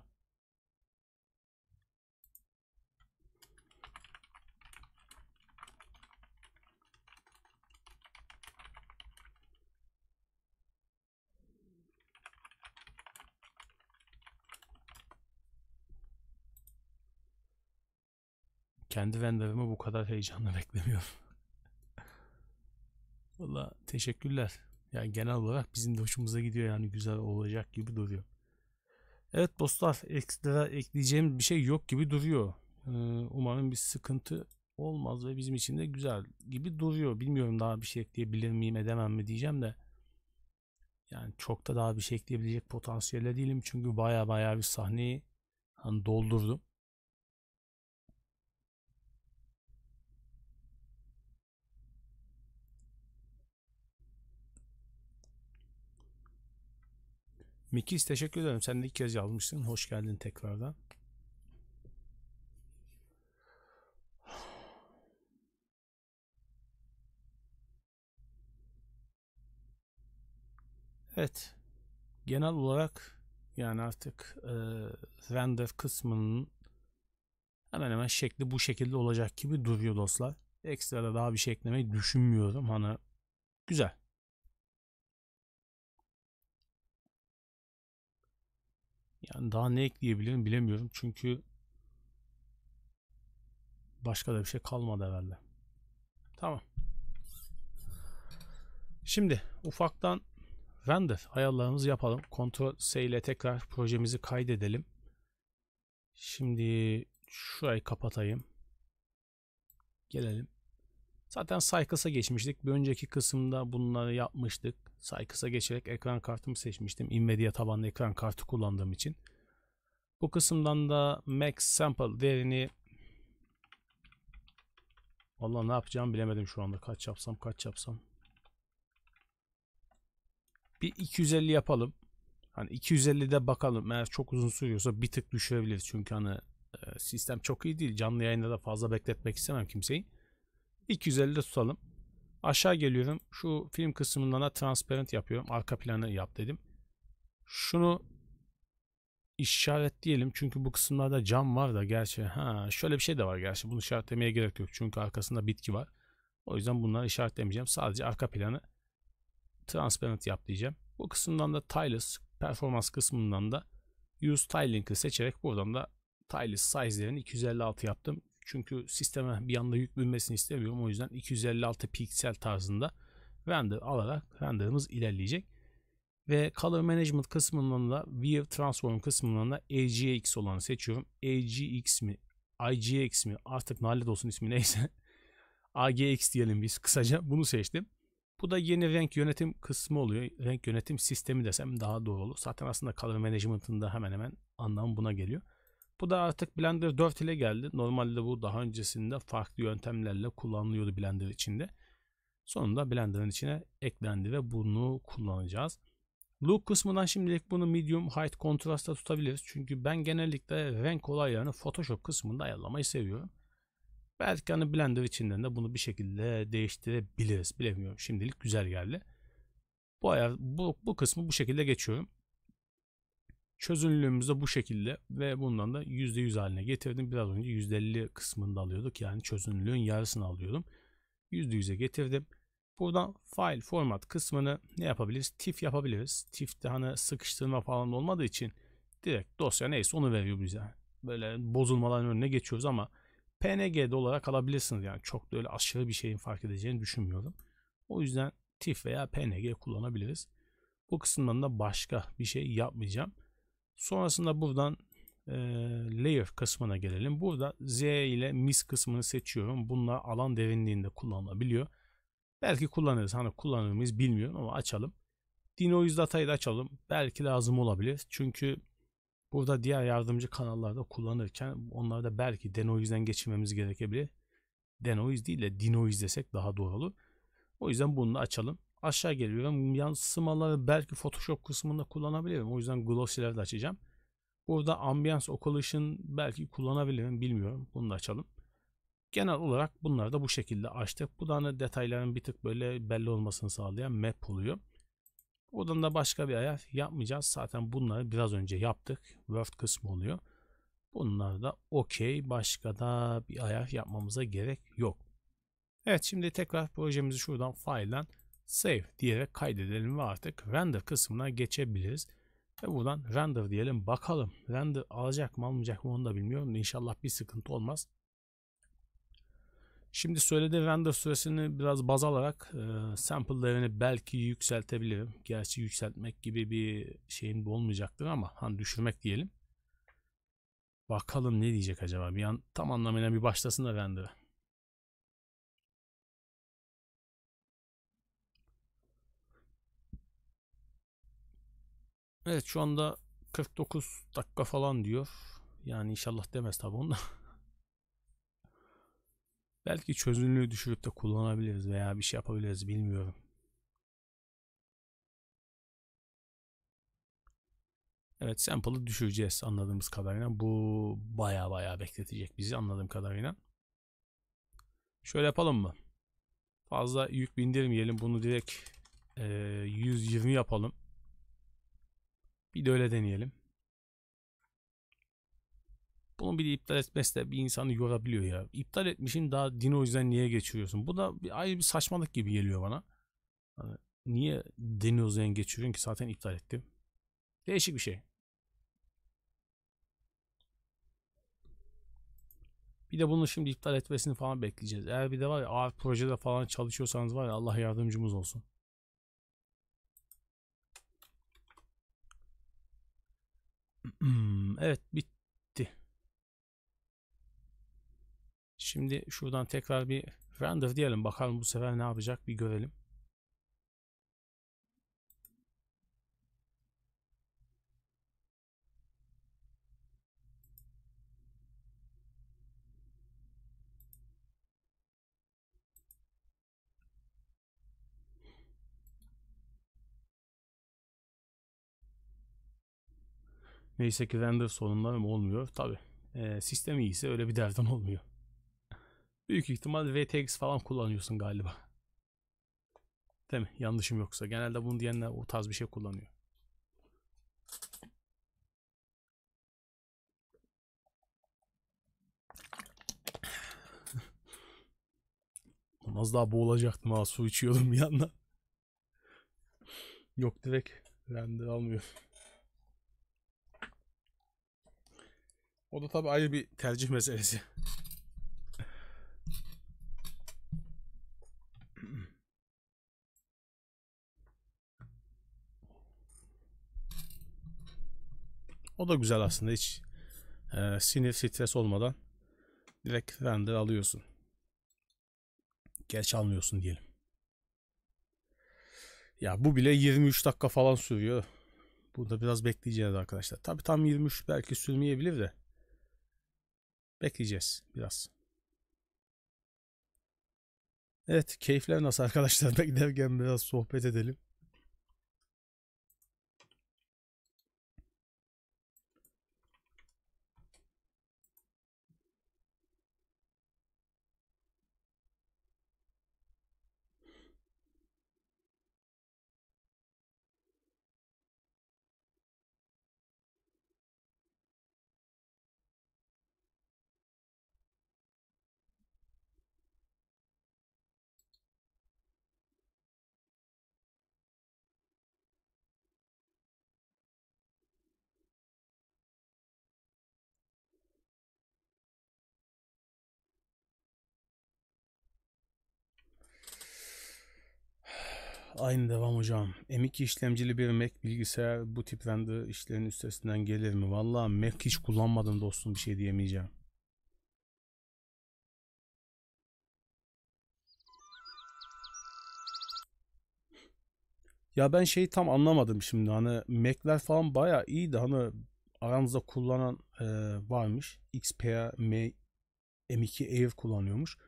Kendi vendorımı bu kadar heyecanla beklemiyorum. Valla teşekkürler. Yani genel olarak bizim de hoşumuza gidiyor yani güzel olacak gibi duruyor. Evet dostlar ekstra ekleyeceğim bir şey yok gibi duruyor. Ee, umarım bir sıkıntı olmaz ve bizim için de güzel gibi duruyor. Bilmiyorum daha bir şey ekleyebilir miyim edemem mi diyeceğim de. Yani çok da daha bir şey ekleyebilecek potansiyelde değilim. Çünkü baya baya bir sahneyi hani doldurdum. Mikis teşekkür ederim. Sen de ilk kez yazmışsın. Hoş geldin tekrardan. Evet. Genel olarak yani artık e, render kısmının hemen hemen şekli bu şekilde olacak gibi duruyor dostlar. Ekstra da daha bir şey eklemeyi düşünmüyorum. Hani güzel. Yani daha ne ekleyebilirim bilemiyorum. Çünkü başka da bir şey kalmadı herhalde. Tamam. Şimdi ufaktan render ayarlarımızı yapalım. Ctrl S ile tekrar projemizi kaydedelim. Şimdi şurayı kapatayım. Gelelim. Zaten Cycles'a geçmiştik. Bir önceki kısımda bunları yapmıştık. Saykıs'a geçerek ekran kartımı seçmiştim. Nvidia tabanlı ekran kartı kullandığım için. Bu kısımdan da max sample değerini Valla ne yapacağım bilemedim şu anda. Kaç yapsam kaç yapsam. Bir 250 yapalım. Hani 250'de bakalım. Eğer çok uzun sürüyorsa bir tık düşürebiliriz. Çünkü hani e, sistem çok iyi değil. Canlı yayında da fazla bekletmek istemem kimseyi. 250'de tutalım. Aşağı geliyorum. Şu film kısmından da transparent yapıyorum. Arka planı yap dedim. Şunu işaretleyelim. Çünkü bu kısımlarda cam var da gerçi. Ha, şöyle bir şey de var gerçi. Bunu işaretlemeye gerek yok. Çünkü arkasında bitki var. O yüzden bunları işaretlemeyeceğim. Sadece arka planı transparent yap diyeceğim. Bu kısımdan da Tilus performans kısmından da Use Tiling'i seçerek buradan da Tilus size'lerini 256 yaptım. Çünkü sisteme bir anda yük binmesini istemiyorum. O yüzden 256 piksel tarzında render alarak renderımız ilerleyecek. Ve Color Management kısmından da View Transform kısmından da AGX olanı seçiyorum. AGX mi? IGX mi? Artık nalet olsun ismi neyse. AGX diyelim biz kısaca. Bunu seçtim. Bu da yeni renk yönetim kısmı oluyor. Renk yönetim sistemi desem daha doğru olur. Zaten aslında Color Management'ın da hemen hemen anlamı buna geliyor. Bu da artık Blender 4 ile geldi. Normalde bu daha öncesinde farklı yöntemlerle kullanılıyordu Blender içinde. Sonunda Blender'ın içine eklendi ve bunu kullanacağız. Look kısmından şimdilik bunu medium height kontrasta tutabiliriz. Çünkü ben genellikle renk olaylarını Photoshop kısmında ayarlamayı seviyorum. Belki hani Blender içinden de bunu bir şekilde değiştirebiliriz. Bilemiyorum. Şimdilik güzel geldi. Bu ayar bu, bu kısmı bu şekilde geçiyorum. Çözünürlüğümüzü de bu şekilde ve bundan da %100 haline getirdim. Biraz önce %50 kısmında alıyorduk. Yani çözünürlüğün yarısını alıyordum. %100'e getirdim. Buradan file format kısmını ne yapabiliriz? TIFF yapabiliriz. TIFF'te hani sıkıştırma falan olmadığı için direkt dosya neyse onu veriyor bize. Böyle bozulmaların önüne geçiyoruz ama PNG'de olarak alabilirsiniz. Yani çok da öyle aşırı bir şeyin fark edeceğini düşünmüyorum. O yüzden TIFF veya PNG kullanabiliriz. Bu kısımdan da başka bir şey yapmayacağım. Sonrasında buradan e, layer kısmına gelelim. Burada Z ile mis kısmını seçiyorum. Bunlar alan derinliğinde kullanılabiliyor. Belki kullanırız. Hani kullanır mıyız bilmiyorum ama açalım. Dinoiz datayı da açalım. Belki lazım olabilir. Çünkü burada diğer yardımcı kanallarda kullanırken onlarda da belki Denoiz'den geçirmemiz gerekebilir. Denoiz değil de Dinoiz desek daha doğru olur. O yüzden bunu da açalım aşağı geliyorum. Yansımaları belki Photoshop kısmında kullanabilirim. O yüzden glossy'leri de açacağım. Burada ambiance occlusion belki kullanabilirim bilmiyorum. Bunu da açalım. Genel olarak bunları da bu şekilde açtık. Bu da hani detayların bir tık böyle belli olmasını sağlayan map oluyor. Buradan da başka bir ayar yapmayacağız. Zaten bunları biraz önce yaptık. Word kısmı oluyor. Bunlar da okey. Başka da bir ayar yapmamıza gerek yok. Evet şimdi tekrar projemizi şuradan file'dan save diyerek kaydedelim ve artık render kısmına geçebiliriz. Ve buradan render diyelim bakalım render alacak mı almayacak mı onu da bilmiyorum. İnşallah bir sıkıntı olmaz. Şimdi söylediği render süresini biraz baz alarak e, değerini belki yükseltebilirim. Gerçi yükseltmek gibi bir şeyin olmayacaktır ama hani düşürmek diyelim. Bakalım ne diyecek acaba? Bir an tam anlamıyla bir başlasın da render'a. Evet şu anda 49 dakika falan diyor. Yani inşallah demez tabi onda. Belki çözünürlüğü düşürüp de kullanabiliriz veya bir şey yapabiliriz bilmiyorum. Evet sample'ı düşüreceğiz anladığımız kadarıyla. Bu baya baya bekletecek bizi anladığım kadarıyla. Şöyle yapalım mı? Fazla yük bindirmeyelim. Bunu direkt e, 120 yapalım. Bir de öyle deneyelim. Bunu bir de iptal etmesi de bir insanı yorabiliyor ya. İptal etmişim daha dini o yüzden niye geçiriyorsun? Bu da bir ayrı bir saçmalık gibi geliyor bana. Hani niye dini o yüzden geçiriyorsun ki zaten iptal ettim. Değişik bir şey. Bir de bunu şimdi iptal etmesini falan bekleyeceğiz. Eğer bir de var ya ağır projede falan çalışıyorsanız var ya Allah yardımcımız olsun. evet bitti. Şimdi şuradan tekrar bir render diyelim. Bakalım bu sefer ne yapacak bir görelim. Neyse ki render mı olmuyor. Tabi e, sistem iyiyse öyle bir derden olmuyor. Büyük ihtimal VTX falan kullanıyorsun galiba. Değil mi? Yanlışım yoksa. Genelde bunu diyenler o tarz bir şey kullanıyor. Az daha boğulacaktım ha su içiyordum bir yandan. Yok direkt render almıyor. O da tabii ayrı bir tercih meselesi. O da güzel aslında hiç e, sinir stres olmadan direkt render alıyorsun. Geç almıyorsun diyelim. Ya bu bile 23 dakika falan sürüyor. Bunu da biraz bekleyeceğiz arkadaşlar. Tabi tam 23 belki sürmeyebilir de. Bekleyeceğiz biraz. Evet keyifler nasıl arkadaşlar? Beklerken biraz sohbet edelim. Aynı devam hocam. M2 işlemcili bir Mac bilgisayar bu tip render işlerin üstesinden gelir mi? Valla Mac hiç kullanmadım dostum bir şey diyemeyeceğim. Ya ben şeyi tam anlamadım şimdi hani Mac'ler falan baya iyiydi hani aranızda kullanan e, varmış. XPA, M, M2 Air kullanıyormuş.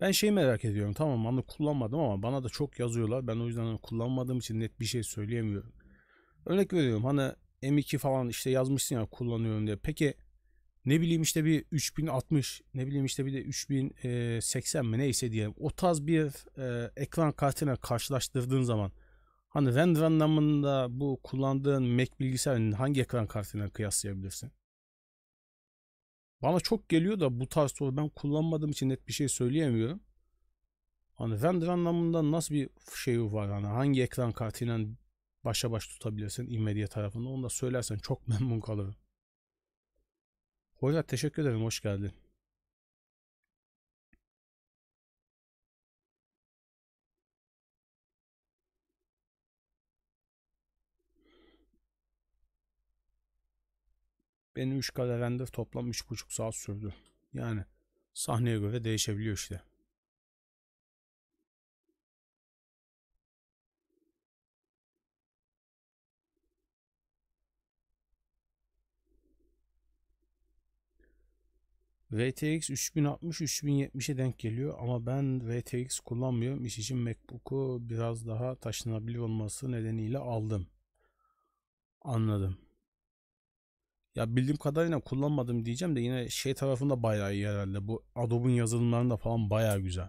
Ben şeyi merak ediyorum. Tamam onu kullanmadım ama bana da çok yazıyorlar. Ben o yüzden hani kullanmadığım için net bir şey söyleyemiyorum. Örnek veriyorum hani M2 falan işte yazmışsın ya kullanıyorum diye. Peki ne bileyim işte bir 3060 ne bileyim işte bir de 3080 mi neyse diyelim. O tarz bir e, ekran kartına karşılaştırdığın zaman hani render anlamında bu kullandığın Mac bilgisayarın hangi ekran kartına kıyaslayabilirsin? Bana çok geliyor da bu tarz soru ben kullanmadığım için net bir şey söyleyemiyorum. Hani render anlamında nasıl bir şey var? Hani hangi ekran kartıyla başa baş tutabilirsin imediye tarafında onu da söylersen çok memnun kalırım. Hoyrat teşekkür ederim. Hoş geldin. Benim 3 kare render toplam 3,5 saat sürdü. Yani sahneye göre değişebiliyor işte. RTX 3060 3070'e denk geliyor ama ben RTX kullanmıyorum. İş için MacBook'u biraz daha taşınabilir olması nedeniyle aldım. Anladım. Ya bildiğim kadarıyla kullanmadım diyeceğim de yine şey tarafında bayağı iyi herhalde. Bu Adobe'un yazılımlarında falan bayağı güzel.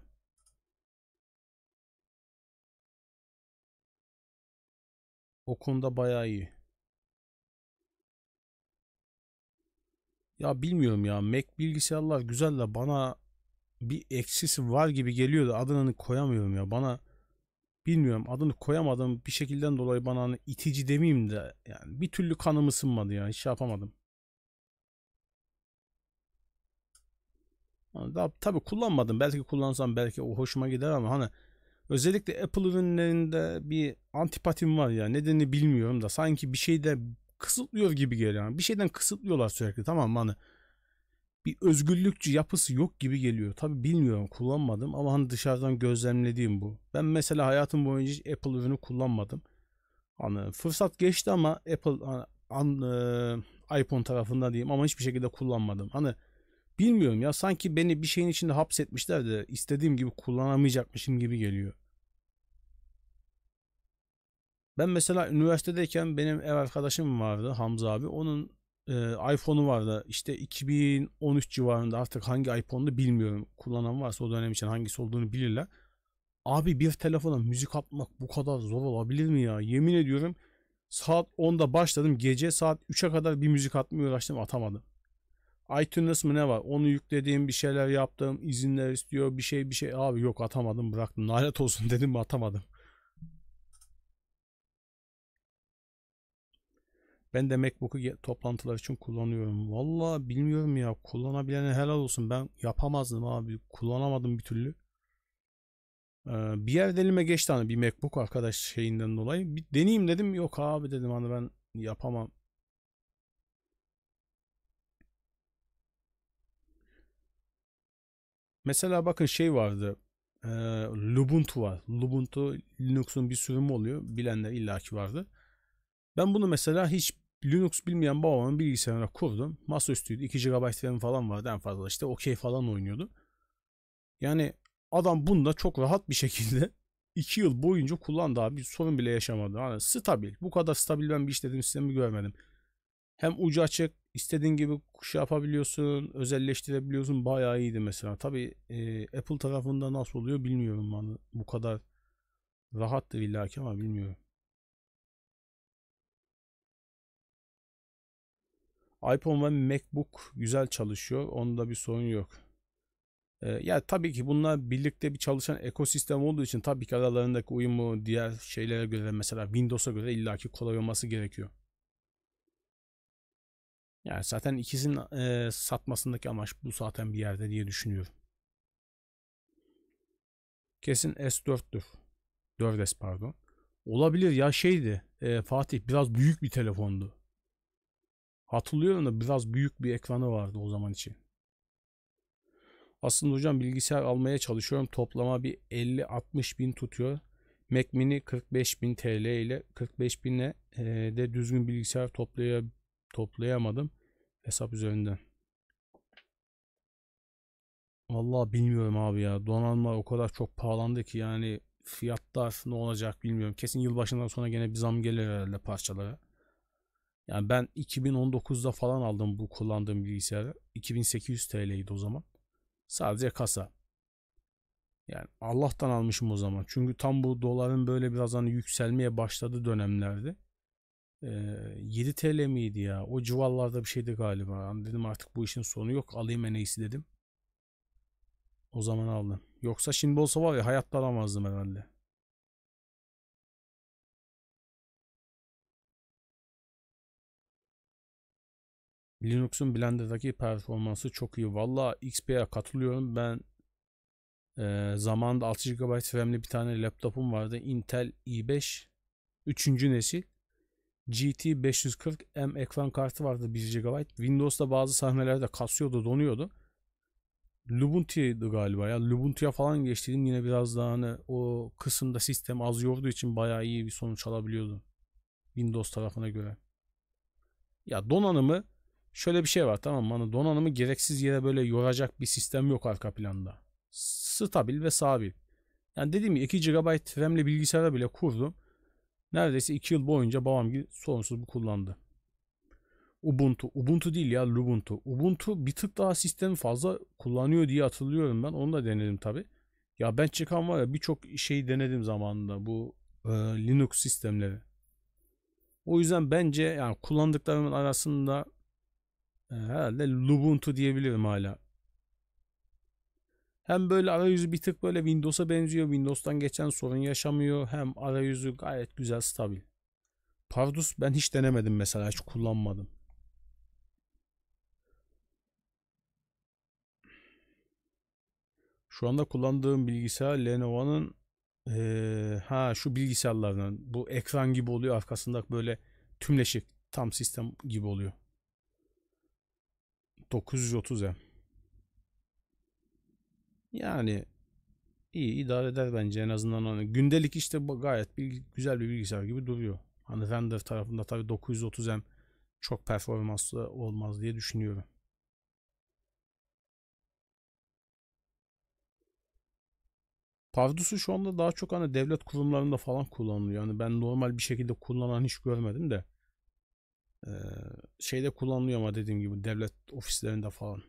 O konuda bayağı iyi. Ya bilmiyorum ya Mac bilgisayarlar güzel de bana bir eksisi var gibi geliyor da adını koyamıyorum ya. Bana bilmiyorum adını koyamadım bir şekilden dolayı bana hani itici demeyeyim de yani bir türlü kanım ısınmadı yani hiç şey yapamadım. Hani daha, tabii kullanmadım belki kullansam belki o hoşuma gider ama hani özellikle Apple ürünlerinde bir antipatim var ya nedenini bilmiyorum da sanki bir şeyde kısıtlıyor gibi geliyor. Yani bir şeyden kısıtlıyorlar sürekli tamam mı hani bir özgürlükçü yapısı yok gibi geliyor. Tabi bilmiyorum kullanmadım ama hani dışarıdan gözlemlediğim bu. Ben mesela hayatım boyunca hiç Apple ürünü kullanmadım. Hani fırsat geçti ama Apple hani, an, e, iPhone tarafında diyeyim ama hiçbir şekilde kullanmadım. Hani bilmiyorum ya sanki beni bir şeyin içinde hapsetmişler de istediğim gibi kullanamayacakmışım gibi geliyor. Ben mesela üniversitedeyken benim ev arkadaşım vardı Hamza abi. Onun e, iPhone'u vardı. İşte 2013 civarında artık hangi iPhone'da bilmiyorum. Kullanan varsa o dönem için hangisi olduğunu bilirler. Abi bir telefona müzik atmak bu kadar zor olabilir mi ya? Yemin ediyorum saat 10'da başladım. Gece saat 3'e kadar bir müzik atmaya uğraştım atamadım. iTunes mı ne var? Onu yüklediğim bir şeyler yaptım. izinler istiyor bir şey bir şey. Abi yok atamadım bıraktım. Lanet olsun dedim atamadım. Ben de Macbook'u toplantılar için kullanıyorum. Valla bilmiyorum ya kullanabilene helal olsun. Ben yapamazdım abi. Kullanamadım bir türlü. Ee, bir yer delime geçti hani bir Macbook arkadaş şeyinden dolayı. Bir deneyeyim dedim. Yok abi dedim hani ben yapamam. Mesela bakın şey vardı. E, Lubuntu var. Lubuntu Linux'un bir sürümü oluyor. Bilenler illaki vardı. Ben bunu mesela hiç Linux bilmeyen babamın bilgisayarına kurdum. Masaüstüydü. 2 GB RAM falan vardı en fazla. işte okey falan oynuyordu. Yani adam bunda çok rahat bir şekilde 2 yıl boyunca kullandı abi. Sorun bile yaşamadı. Hani stabil. Bu kadar stabil ben bir işletim sistemi görmedim. Hem ucu açık. istediğin gibi şey yapabiliyorsun. Özelleştirebiliyorsun. Bayağı iyiydi mesela. Tabi e, Apple tarafında nasıl oluyor bilmiyorum. Hani bu kadar rahattır illaki ama bilmiyorum. iPhone ve MacBook güzel çalışıyor. Onda bir sorun yok. E, ya yani tabii ki bunlar birlikte bir çalışan ekosistem olduğu için tabii ki aralarındaki uyumu diğer şeylere göre mesela Windows'a göre illaki kolay olması gerekiyor. Yani zaten ikisinin e, satmasındaki amaç bu zaten bir yerde diye düşünüyorum. Kesin S4'tür. 4S pardon. Olabilir ya şeydi e, Fatih biraz büyük bir telefondu. Hatırlıyorum da biraz büyük bir ekranı vardı o zaman için. Aslında hocam bilgisayar almaya çalışıyorum. Toplama bir 50-60 bin tutuyor. Mac Mini 45 bin TL ile 45 binle e, de düzgün bilgisayar toplaya, toplayamadım hesap üzerinden. Vallahi bilmiyorum abi ya. Donanma o kadar çok pahalandı ki yani fiyatlar ne olacak bilmiyorum. Kesin yılbaşından sonra gene bir zam gelir herhalde parçalara. Yani ben 2019'da falan aldım bu kullandığım bilgisayarı. 2800 TL'ydi o zaman. Sadece kasa. Yani Allah'tan almışım o zaman. Çünkü tam bu doların böyle biraz hani yükselmeye başladığı dönemlerde. Ee, 7 TL miydi ya? O civarlarda bir şeydi galiba. Yani dedim artık bu işin sonu yok. Alayım en iyisi dedim. O zaman aldım. Yoksa şimdi olsa var ya hayatta alamazdım herhalde. Linux'un Blender'daki performansı çok iyi. Valla XP'ye katılıyorum. Ben e, zamanında 6 GB RAM'li bir tane laptopum vardı. Intel i5 3. nesil. GT 540M ekran kartı vardı 1 GB. Windows'da bazı sahnelerde kasıyordu, donuyordu. Lubuntu'ydu galiba ya. Lubuntu'ya falan geçtiğim yine biraz daha hani o kısımda sistem az yorduğu için bayağı iyi bir sonuç alabiliyordu. Windows tarafına göre. Ya donanımı şöyle bir şey var tamam mı? Hani donanımı gereksiz yere böyle yoracak bir sistem yok arka planda. Stabil ve sabit. Yani dediğim gibi 2 GB RAM'li bilgisayara bile kurdum. Neredeyse 2 yıl boyunca babam gibi sorunsuz bu kullandı. Ubuntu. Ubuntu değil ya Lubuntu. Ubuntu bir tık daha sistemi fazla kullanıyor diye hatırlıyorum ben. Onu da denedim tabi. Ya ben çıkan var ya birçok şey denedim zamanında bu e, Linux sistemleri. O yüzden bence yani kullandıklarımın arasında ee, herhalde Lubuntu diyebilirim hala. Hem böyle arayüzü bir tık böyle Windows'a benziyor. Windows'tan geçen sorun yaşamıyor. Hem arayüzü gayet güzel stabil. Pardus ben hiç denemedim mesela hiç kullanmadım. Şu anda kullandığım bilgisayar Lenovo'nun ee, ha şu bilgisayarlardan bu ekran gibi oluyor arkasında böyle tümleşik tam sistem gibi oluyor. 930 m Yani iyi idare eder bence en azından onu. Hani. Gündelik işte gayet bir, güzel bir bilgisayar gibi duruyor. Hani render tarafında tabi 930 m çok performanslı olmaz diye düşünüyorum. Pardus'u şu anda daha çok hani devlet kurumlarında falan kullanılıyor. Yani ben normal bir şekilde kullanan hiç görmedim de şeyde kullanılıyor ama dediğim gibi devlet ofislerinde falan.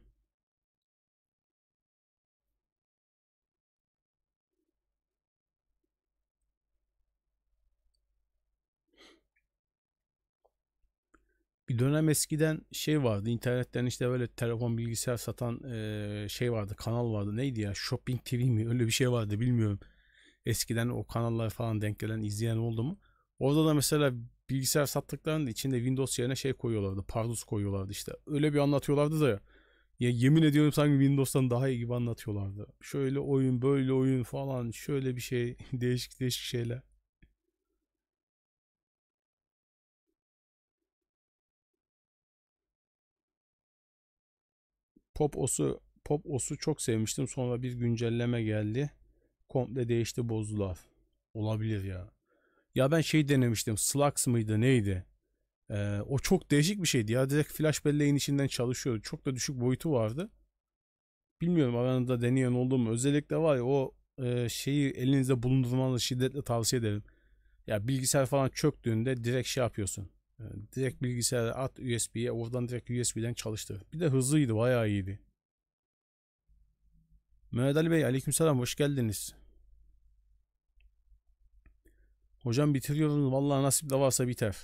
bir dönem eskiden şey vardı internetten işte böyle telefon bilgisayar satan şey vardı kanal vardı neydi ya Shopping TV mi öyle bir şey vardı bilmiyorum. Eskiden o kanallara falan denk gelen izleyen oldu mu? Orada da mesela bilgisayar sattıklarında içinde Windows yerine şey koyuyorlardı. Pardus koyuyorlardı işte. Öyle bir anlatıyorlardı da ya. yemin ediyorum sanki Windows'tan daha iyi gibi anlatıyorlardı. Şöyle oyun, böyle oyun falan, şöyle bir şey, değişik değişik şeyler. Pop OS'u Pop OS'u çok sevmiştim. Sonra bir güncelleme geldi. Komple değişti, bozdular. Olabilir ya. Ya ben şey denemiştim. Slux mıydı neydi? Ee, o çok değişik bir şeydi ya. Direkt flash belleğin içinden çalışıyordu. Çok da düşük boyutu vardı. Bilmiyorum aranızda deneyen oldu mu? Özellikle var ya o e, şeyi elinizde bulundurmanızı şiddetle tavsiye ederim. Ya bilgisayar falan çöktüğünde direkt şey yapıyorsun. E, direkt bilgisayara at USB'ye oradan direkt USB'den çalıştır. Bir de hızlıydı bayağı iyiydi. Mehmet Ali Bey aleykümselam hoş geldiniz. Hocam bitiriyorum. Vallahi nasip de varsa biter.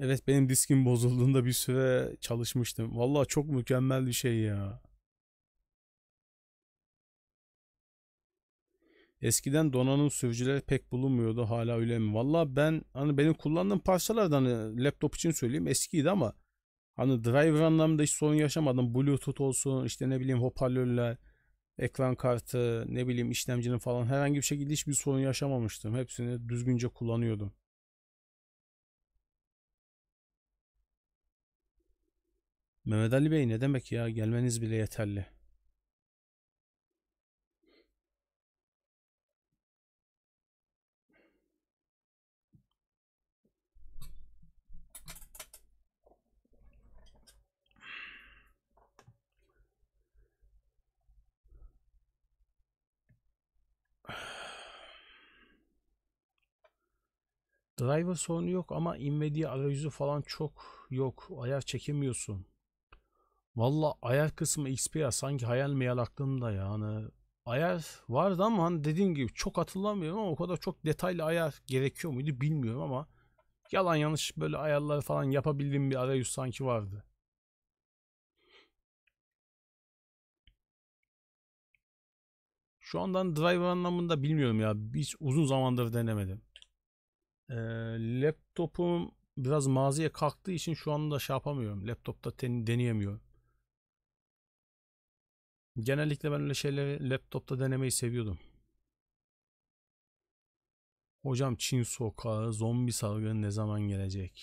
Evet benim diskim bozulduğunda bir süre çalışmıştım. Vallahi çok mükemmel bir şey ya. Eskiden donanım sürücüleri pek bulunmuyordu hala öyle mi? Valla ben hani benim kullandığım parçalardan hani laptop için söyleyeyim eskiydi ama hani driver anlamında hiç sorun yaşamadım. Bluetooth olsun işte ne bileyim hoparlörler ekran kartı, ne bileyim işlemcinin falan herhangi bir şekilde hiçbir sorun yaşamamıştım. Hepsini düzgünce kullanıyordum. Mehmet Ali Bey ne demek ya gelmeniz bile yeterli. Driver sorunu yok ama inmediği arayüzü falan çok yok. Ayar çekemiyorsun. Valla ayar kısmı Xperia sanki hayal meyal aklımda yani. Ayar vardı ama hani dediğim gibi çok hatırlamıyorum ama o kadar çok detaylı ayar gerekiyor muydu bilmiyorum ama yalan yanlış böyle ayarları falan yapabildiğim bir arayüz sanki vardı. Şu andan driver anlamında bilmiyorum ya. Hiç uzun zamandır denemedim. E, laptopum biraz maziye kalktığı için şu anda şey yapamıyorum. Laptopta ten, deneyemiyorum. Genellikle ben öyle şeyleri laptopta denemeyi seviyordum. Hocam Çin sokağı zombi salgını ne zaman gelecek?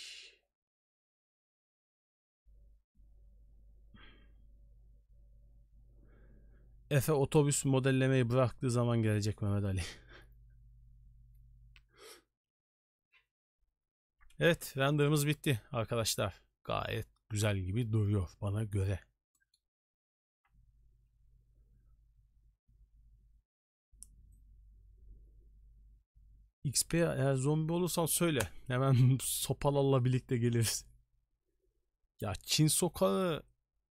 Efe otobüs modellemeyi bıraktığı zaman gelecek Mehmet Ali. Evet randevumuz bitti arkadaşlar. Gayet güzel gibi duruyor bana göre. XP eğer zombi olursan söyle. Hemen Sopalalla birlikte geliriz. Ya Çin sokağı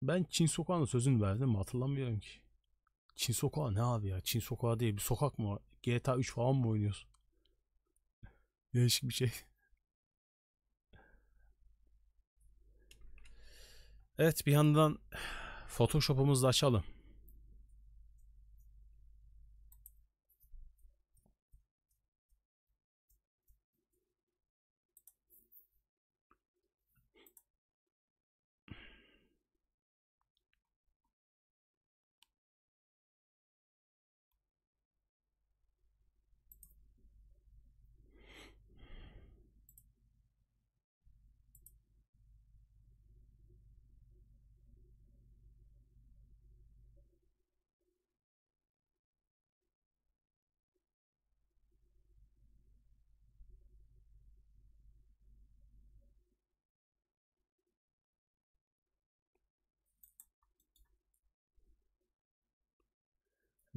ben Çin sokağının sözünü verdim mi hatırlamıyorum ki. Çin sokağı ne abi ya? Çin sokağı diye bir sokak mı GTA 3 falan mı oynuyorsun? Değişik bir şey. Evet bir yandan Photoshop'umuzu açalım.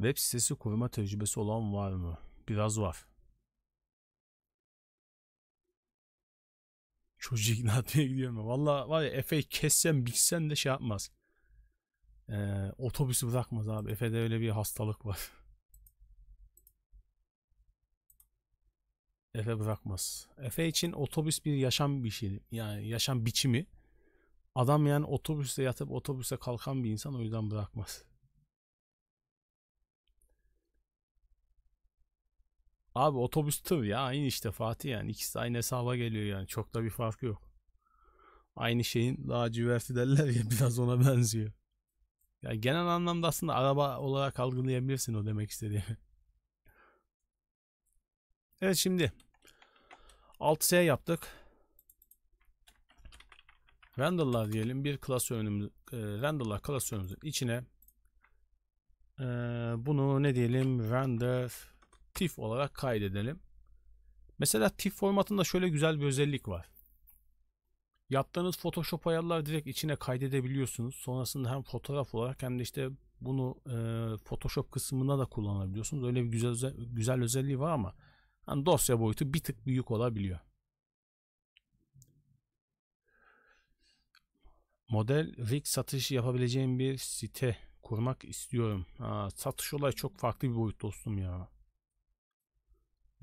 Web sitesi kurma tecrübesi olan var mı? Biraz var. Çocuğu ikna etmeye gidiyorum. Valla var ya Efe'yi kessen bitsen de şey yapmaz. Ee, otobüsü bırakmaz abi. Efe'de öyle bir hastalık var. Efe bırakmaz. Efe için otobüs bir yaşam bir şey. Yani yaşam biçimi. Adam yani otobüste yatıp otobüse kalkan bir insan o yüzden bırakmaz. Abi otobüs tır ya aynı işte Fatih yani ikisi aynı hesaba geliyor yani çok da bir farkı yok. Aynı şeyin laciverti derler ya biraz ona benziyor. Ya yani genel anlamda aslında araba olarak algılayabilirsin o demek istediğimi. Evet şimdi 6S yaptık. Randall'lar diyelim bir klasörümüz, e, Randall'lar klasörümüzün içine e, bunu ne diyelim render TIFF olarak kaydedelim. Mesela TIFF formatında şöyle güzel bir özellik var. Yaptığınız Photoshop ayarlar direkt içine kaydedebiliyorsunuz. Sonrasında hem fotoğraf olarak hem de işte bunu e, Photoshop kısmında da kullanabiliyorsunuz. Öyle bir güzel güzel özelliği var ama hani dosya boyutu bir tık büyük olabiliyor. Model rig satışı yapabileceğim bir site kurmak istiyorum. Ha, satış olayı çok farklı bir boyut dostum ya.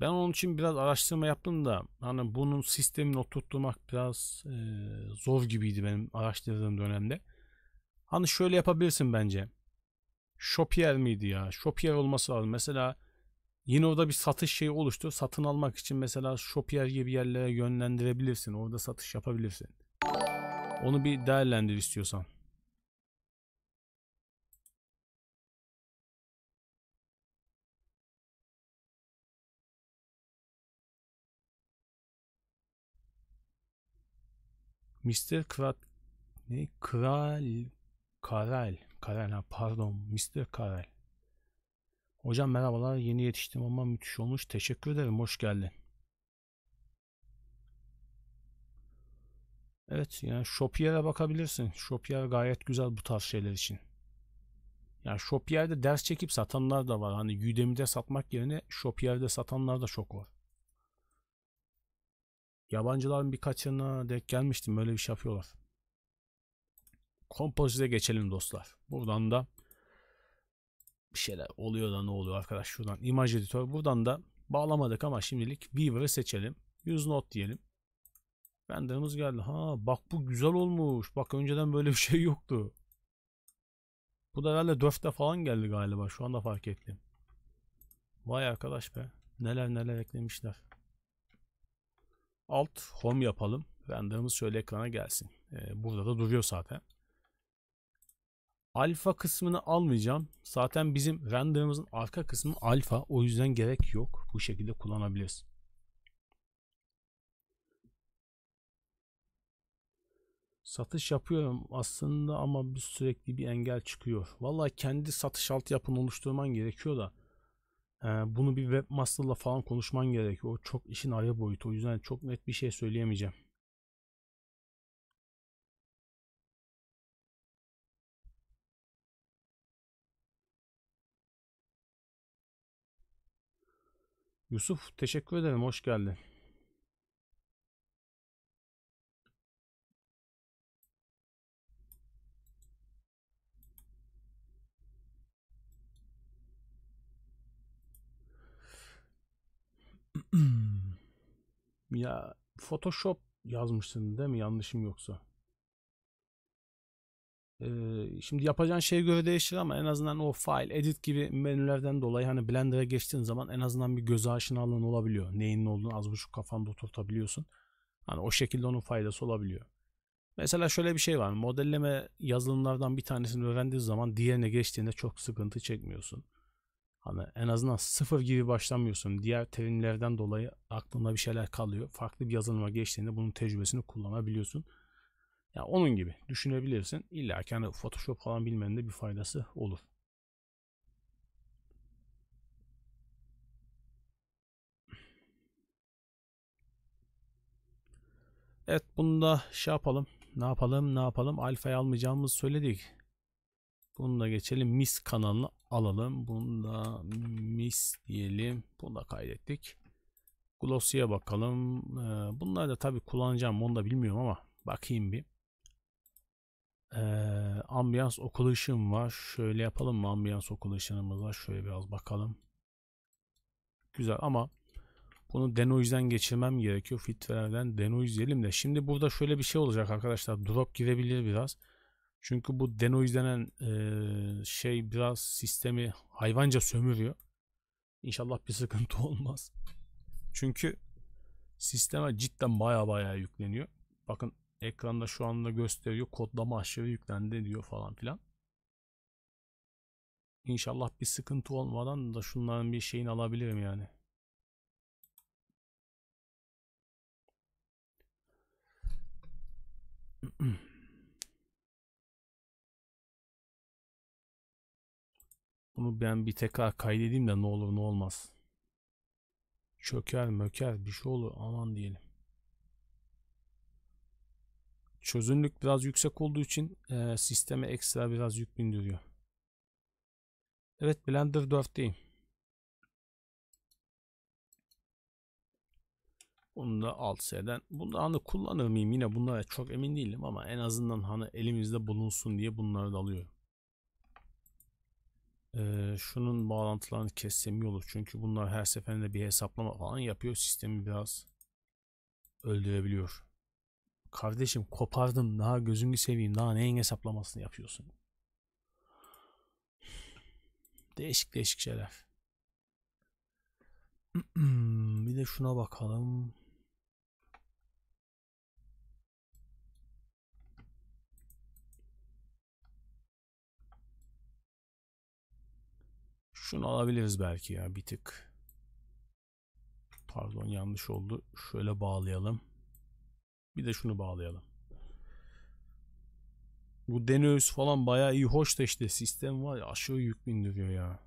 Ben onun için biraz araştırma yaptım da hani bunun sistemini oturtmak biraz e, zor gibiydi benim araştırdığım dönemde. Hani şöyle yapabilirsin bence. Shopier miydi ya? Shopier olması lazım. Mesela yine orada bir satış şeyi oluştu. Satın almak için mesela Shopier gibi yerlere yönlendirebilirsin. Orada satış yapabilirsin. Onu bir değerlendir istiyorsan. Mr. Krat ne? Kral Karel. Karel ha pardon. Mr. Karel. Hocam merhabalar. Yeni yetiştim ama müthiş olmuş. Teşekkür ederim. Hoş geldin. Evet yani Shopier'e bakabilirsin. Shopier gayet güzel bu tarz şeyler için. Yani Shopier'de ders çekip satanlar da var. Hani Udemy'de satmak yerine Shopier'de satanlar da çok var. Yabancıların birkaçına denk gelmiştim. Böyle bir şey yapıyorlar. Kompozite geçelim dostlar. Buradan da bir şeyler oluyor da ne oluyor arkadaş şuradan. imaj editör. Buradan da bağlamadık ama şimdilik Weaver'ı seçelim. Use Note diyelim. Renderımız geldi. Ha bak bu güzel olmuş. Bak önceden böyle bir şey yoktu. Bu da herhalde dörtte falan geldi galiba. Şu anda fark ettim. Vay arkadaş be. Neler neler eklemişler. Alt home yapalım. Render'ımız şöyle ekrana gelsin. Ee, burada da duruyor zaten. Alfa kısmını almayacağım. Zaten bizim render'ımızın arka kısmı alfa. O yüzden gerek yok. Bu şekilde kullanabiliriz. Satış yapıyorum aslında ama bir sürekli bir engel çıkıyor. Vallahi kendi satış altyapını oluşturman gerekiyor da ee, bunu bir webmaster'la falan konuşman gerekiyor. O çok işin ayrı boyutu. O yüzden çok net bir şey söyleyemeyeceğim. Yusuf teşekkür ederim. Hoş geldin. Hmm. ya Photoshop yazmışsın değil mi? Yanlışım yoksa. Ee, şimdi yapacağın şey göre değişir ama en azından o file, edit gibi menülerden dolayı hani Blender'a geçtiğin zaman en azından bir göz aşinalığın olabiliyor. Neyin ne olduğunu az buçuk kafanda oturtabiliyorsun. Hani o şekilde onun faydası olabiliyor. Mesela şöyle bir şey var. Modelleme yazılımlardan bir tanesini öğrendiğin zaman diğerine geçtiğinde çok sıkıntı çekmiyorsun. Hani en azından sıfır gibi başlamıyorsun. Diğer terimlerden dolayı aklında bir şeyler kalıyor. Farklı bir yazılıma geçtiğinde bunun tecrübesini kullanabiliyorsun. Ya yani onun gibi düşünebilirsin. İlla ki hani Photoshop falan bilmenin de bir faydası olur. Evet bunda şey yapalım. Ne yapalım ne yapalım. Alfa'yı almayacağımızı söyledik. Bunu da geçelim. Mis kanalına alalım. Bunu da mis diyelim. Bunu da kaydettik. Glossy'e bakalım. Ee, bunları da tabii kullanacağım. Onu da bilmiyorum ama bakayım bir. Ee, ambiyans okul ışığım var. Şöyle yapalım mı? Ambiyans okul ışığımız var. Şöyle biraz bakalım. Güzel ama bunu denoise'den geçirmem gerekiyor. filtrelerden. denoise diyelim de. Şimdi burada şöyle bir şey olacak arkadaşlar. Drop girebilir biraz. Çünkü bu denoise denen e, şey biraz sistemi hayvanca sömürüyor. İnşallah bir sıkıntı olmaz. Çünkü sisteme cidden baya baya yükleniyor. Bakın ekranda şu anda gösteriyor kodlama aşırı yüklendi diyor falan filan. İnşallah bir sıkıntı olmadan da şunların bir şeyini alabilirim yani. Mm-mm. Bunu ben bir tekrar kaydedeyim de ne olur ne olmaz. Çöker möker bir şey olur aman diyelim. Çözünürlük biraz yüksek olduğu için e, sisteme ekstra biraz yük bindiriyor. Evet Blender 4'teyim. Bunu da alt S'den. Bunu hani kullanır mıyım yine bunlara çok emin değilim ama en azından hani elimizde bulunsun diye bunları da alıyorum e, şunun bağlantılarını kessem iyi Çünkü bunlar her seferinde bir hesaplama falan yapıyor. Sistemi biraz öldürebiliyor. Kardeşim kopardım daha gözünü seveyim daha neyin hesaplamasını yapıyorsun. Değişik değişik şeyler. bir de şuna bakalım. Şunu alabiliriz belki ya bir tık. Pardon yanlış oldu. Şöyle bağlayalım. Bir de şunu bağlayalım. Bu Deneus falan bayağı iyi hoş da işte sistem var ya aşağı yük bindiriyor ya.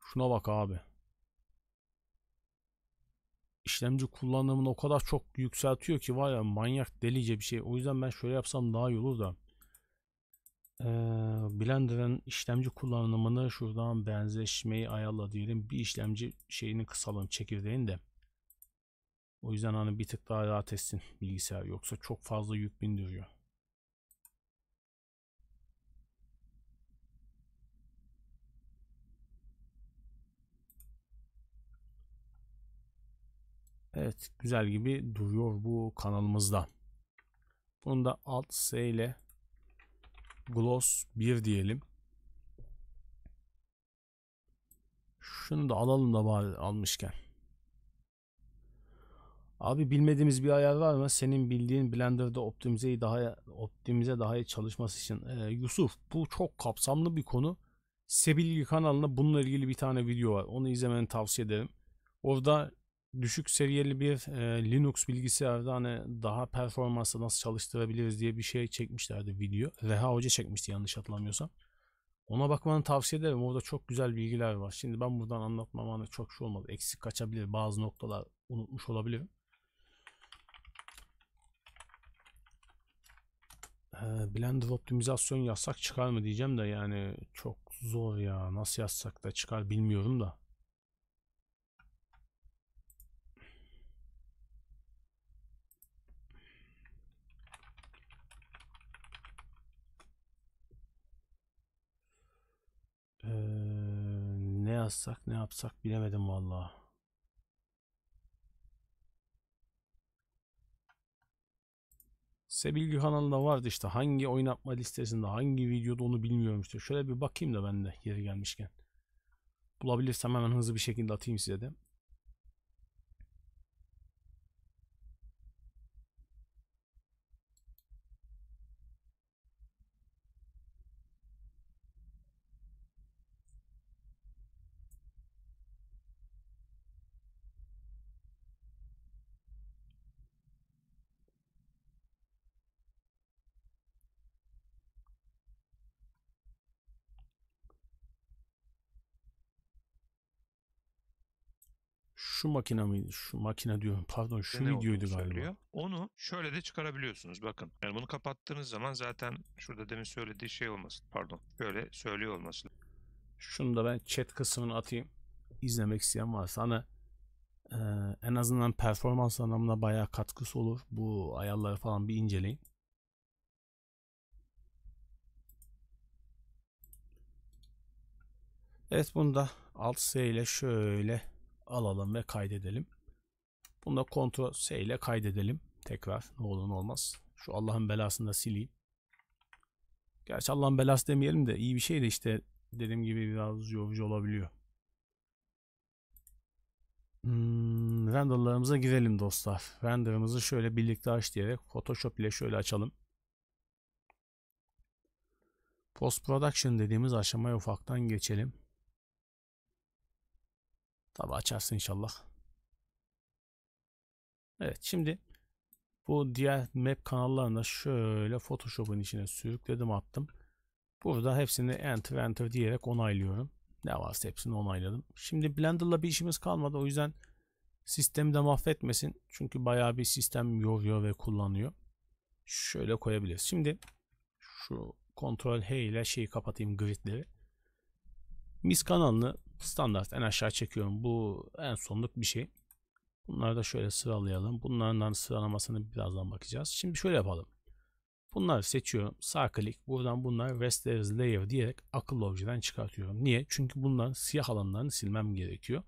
Şuna bak abi işlemci kullanımını o kadar çok yükseltiyor ki var ya manyak delice bir şey. O yüzden ben şöyle yapsam daha iyi olur da. Ee, Blender'ın işlemci kullanımını şuradan benzeşmeyi ayarla diyelim. Bir işlemci şeyini kısalım çekirdeğin de. O yüzden hani bir tık daha rahat etsin bilgisayar. Yoksa çok fazla yük bindiriyor. Evet güzel gibi duruyor bu kanalımızda. Bunu da alt S ile gloss 1 diyelim. Şunu da alalım da bari almışken. Abi bilmediğimiz bir ayar var mı? Senin bildiğin Blender'da optimizeyi daha optimize daha iyi çalışması için. Ee, Yusuf bu çok kapsamlı bir konu. Sebilgi kanalında bununla ilgili bir tane video var. Onu izlemeni tavsiye ederim. Orada düşük seviyeli bir e, Linux bilgisayarda hani daha performansla nasıl çalıştırabiliriz diye bir şey çekmişlerdi video. Reha Hoca çekmişti yanlış hatırlamıyorsam. Ona bakmanı tavsiye ederim. Orada çok güzel bilgiler var. Şimdi ben buradan anlatmam hani çok şey olmadı. Eksik kaçabilir. Bazı noktalar unutmuş olabilirim. Blender optimizasyon yazsak çıkar mı diyeceğim de yani çok zor ya. Nasıl yazsak da çıkar bilmiyorum da. yazsak ne yapsak bilemedim vallahi. Sebil kanalında vardı işte hangi oynatma listesinde hangi videoda onu bilmiyorum işte. Şöyle bir bakayım da ben de yeri gelmişken. Bulabilirsem hemen hızlı bir şekilde atayım size de. şu makine miydi? Şu makine diyor. Pardon şu videoydu galiba. Söylüyor. Onu şöyle de çıkarabiliyorsunuz bakın. Yani bunu kapattığınız zaman zaten şurada demin söylediği şey olmasın. Pardon. Böyle söylüyor olmasın. Şunu da ben chat kısmını atayım. İzlemek isteyen varsa hani e, en azından performans anlamına bayağı katkısı olur. Bu ayarları falan bir inceleyin. Evet bunu da alt S ile şöyle alalım ve kaydedelim. Bunu da Ctrl S ile kaydedelim. Tekrar ne olur ne olmaz. Şu Allah'ın belasını da sileyim. Gerçi Allah'ın belası demeyelim de iyi bir şey de işte dediğim gibi biraz yorucu olabiliyor. Hmm, renderlarımıza girelim dostlar. Renderımızı şöyle birlikte aç diyerek Photoshop ile şöyle açalım. Post production dediğimiz aşamaya ufaktan geçelim. Tabi açarsın inşallah. Evet şimdi bu diğer map kanallarında şöyle Photoshop'un içine sürükledim attım. Burada hepsini enter enter diyerek onaylıyorum. Ne varsa hepsini onayladım. Şimdi Blender'la bir işimiz kalmadı. O yüzden sistemi de mahvetmesin. Çünkü bayağı bir sistem yoruyor ve kullanıyor. Şöyle koyabiliriz. Şimdi şu Ctrl H ile şeyi kapatayım gridleri. Mis kanalını standart en aşağı çekiyorum. Bu en sonluk bir şey. Bunları da şöyle sıralayalım. Bunların sıralamasını birazdan bakacağız. Şimdi şöyle yapalım. Bunları seçiyorum. Sağ klik. Buradan bunlar Restless Layer diyerek akıllı objeden çıkartıyorum. Niye? Çünkü bunların siyah alanlarını silmem gerekiyor.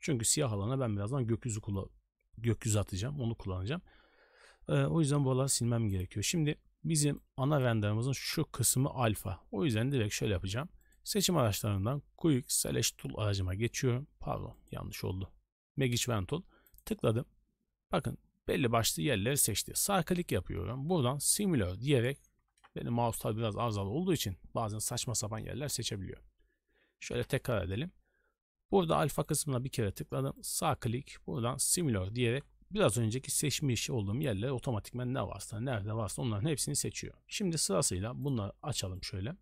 Çünkü siyah alana ben birazdan gökyüzü, kula, gökyüzü atacağım. Onu kullanacağım. Ee, o yüzden buraları silmem gerekiyor. Şimdi bizim ana renderımızın şu kısmı alfa. O yüzden direkt şöyle yapacağım. Seçim araçlarından Quick Select Tool aracıma geçiyorum. Pardon yanlış oldu. Magic Ventool. Tıkladım. Bakın belli başlı yerleri seçti. Sağ klik yapıyorum. Buradan Similar diyerek benim mouse'lar biraz arızalı olduğu için bazen saçma sapan yerler seçebiliyor. Şöyle tekrar edelim. Burada alfa kısmına bir kere tıkladım. Sağ klik buradan Similar diyerek biraz önceki seçmiş olduğum yerlere otomatikman ne varsa nerede varsa onların hepsini seçiyor. Şimdi sırasıyla bunları açalım şöyle.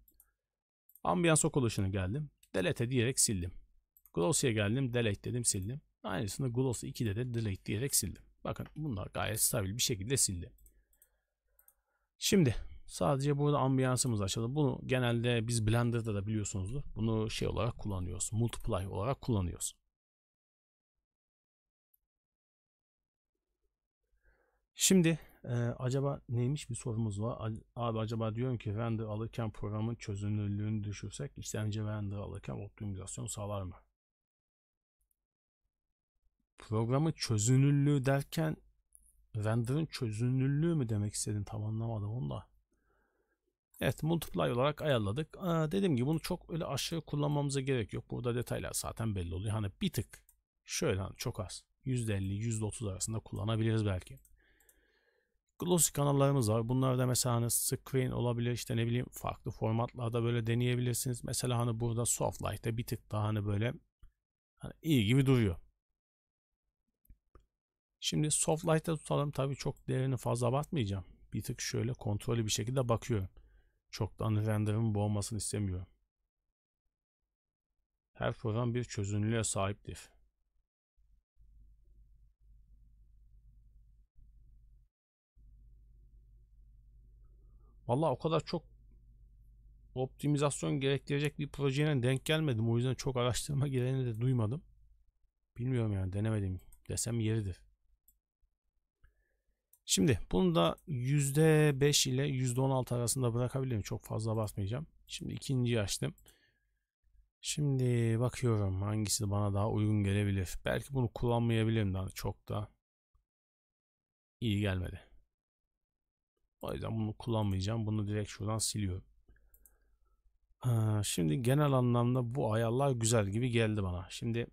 Ambiyans Occultation'a geldim. Delete diyerek sildim. Glossy'e geldim. Delete dedim sildim. Aynısını Glossy 2'de de delete diyerek sildim. Bakın bunlar gayet stabil bir şekilde sildi. Şimdi sadece burada ambiyansımız açalım. Bunu genelde biz Blender'da da biliyorsunuzdur. Bunu şey olarak kullanıyoruz. Multiply olarak kullanıyoruz. Şimdi ee, acaba neymiş bir sorumuz var. Abi acaba diyorum ki render alırken programın çözünürlüğünü düşürsek işlemci render alırken optimizasyon sağlar mı? Programın çözünürlüğü derken render'ın çözünürlüğü mü demek istedin tam anlamadım onu da. Evet multiply olarak ayarladık. Aa, dediğim gibi bunu çok öyle aşırı kullanmamıza gerek yok. Burada detaylar zaten belli oluyor. Hani bir tık şöyle hani çok az %50 %30 arasında kullanabiliriz belki glossy kanallarımız var. Bunlar da mesela hani screen olabilir işte ne bileyim farklı formatlarda böyle deneyebilirsiniz. Mesela hani burada soft light'ta bir tık daha hani böyle hani iyi gibi duruyor. Şimdi soft light'ta tutalım. Tabii çok değerini fazla abartmayacağım. Bir tık şöyle kontrollü bir şekilde bakıyorum. Çok da hani render'ın boğmasını istemiyorum. Her program bir çözünürlüğe sahiptir. Valla o kadar çok optimizasyon gerektirecek bir projeye denk gelmedim. O yüzden çok araştırma gereğini de duymadım. Bilmiyorum yani denemedim desem yeridir. Şimdi bunu da %5 ile %16 arasında bırakabilirim. Çok fazla basmayacağım. Şimdi ikinci açtım. Şimdi bakıyorum hangisi bana daha uygun gelebilir. Belki bunu kullanmayabilirim daha çok da. iyi gelmedi. O yüzden bunu kullanmayacağım. Bunu direkt şuradan siliyorum. Ee, şimdi genel anlamda bu ayarlar güzel gibi geldi bana. Şimdi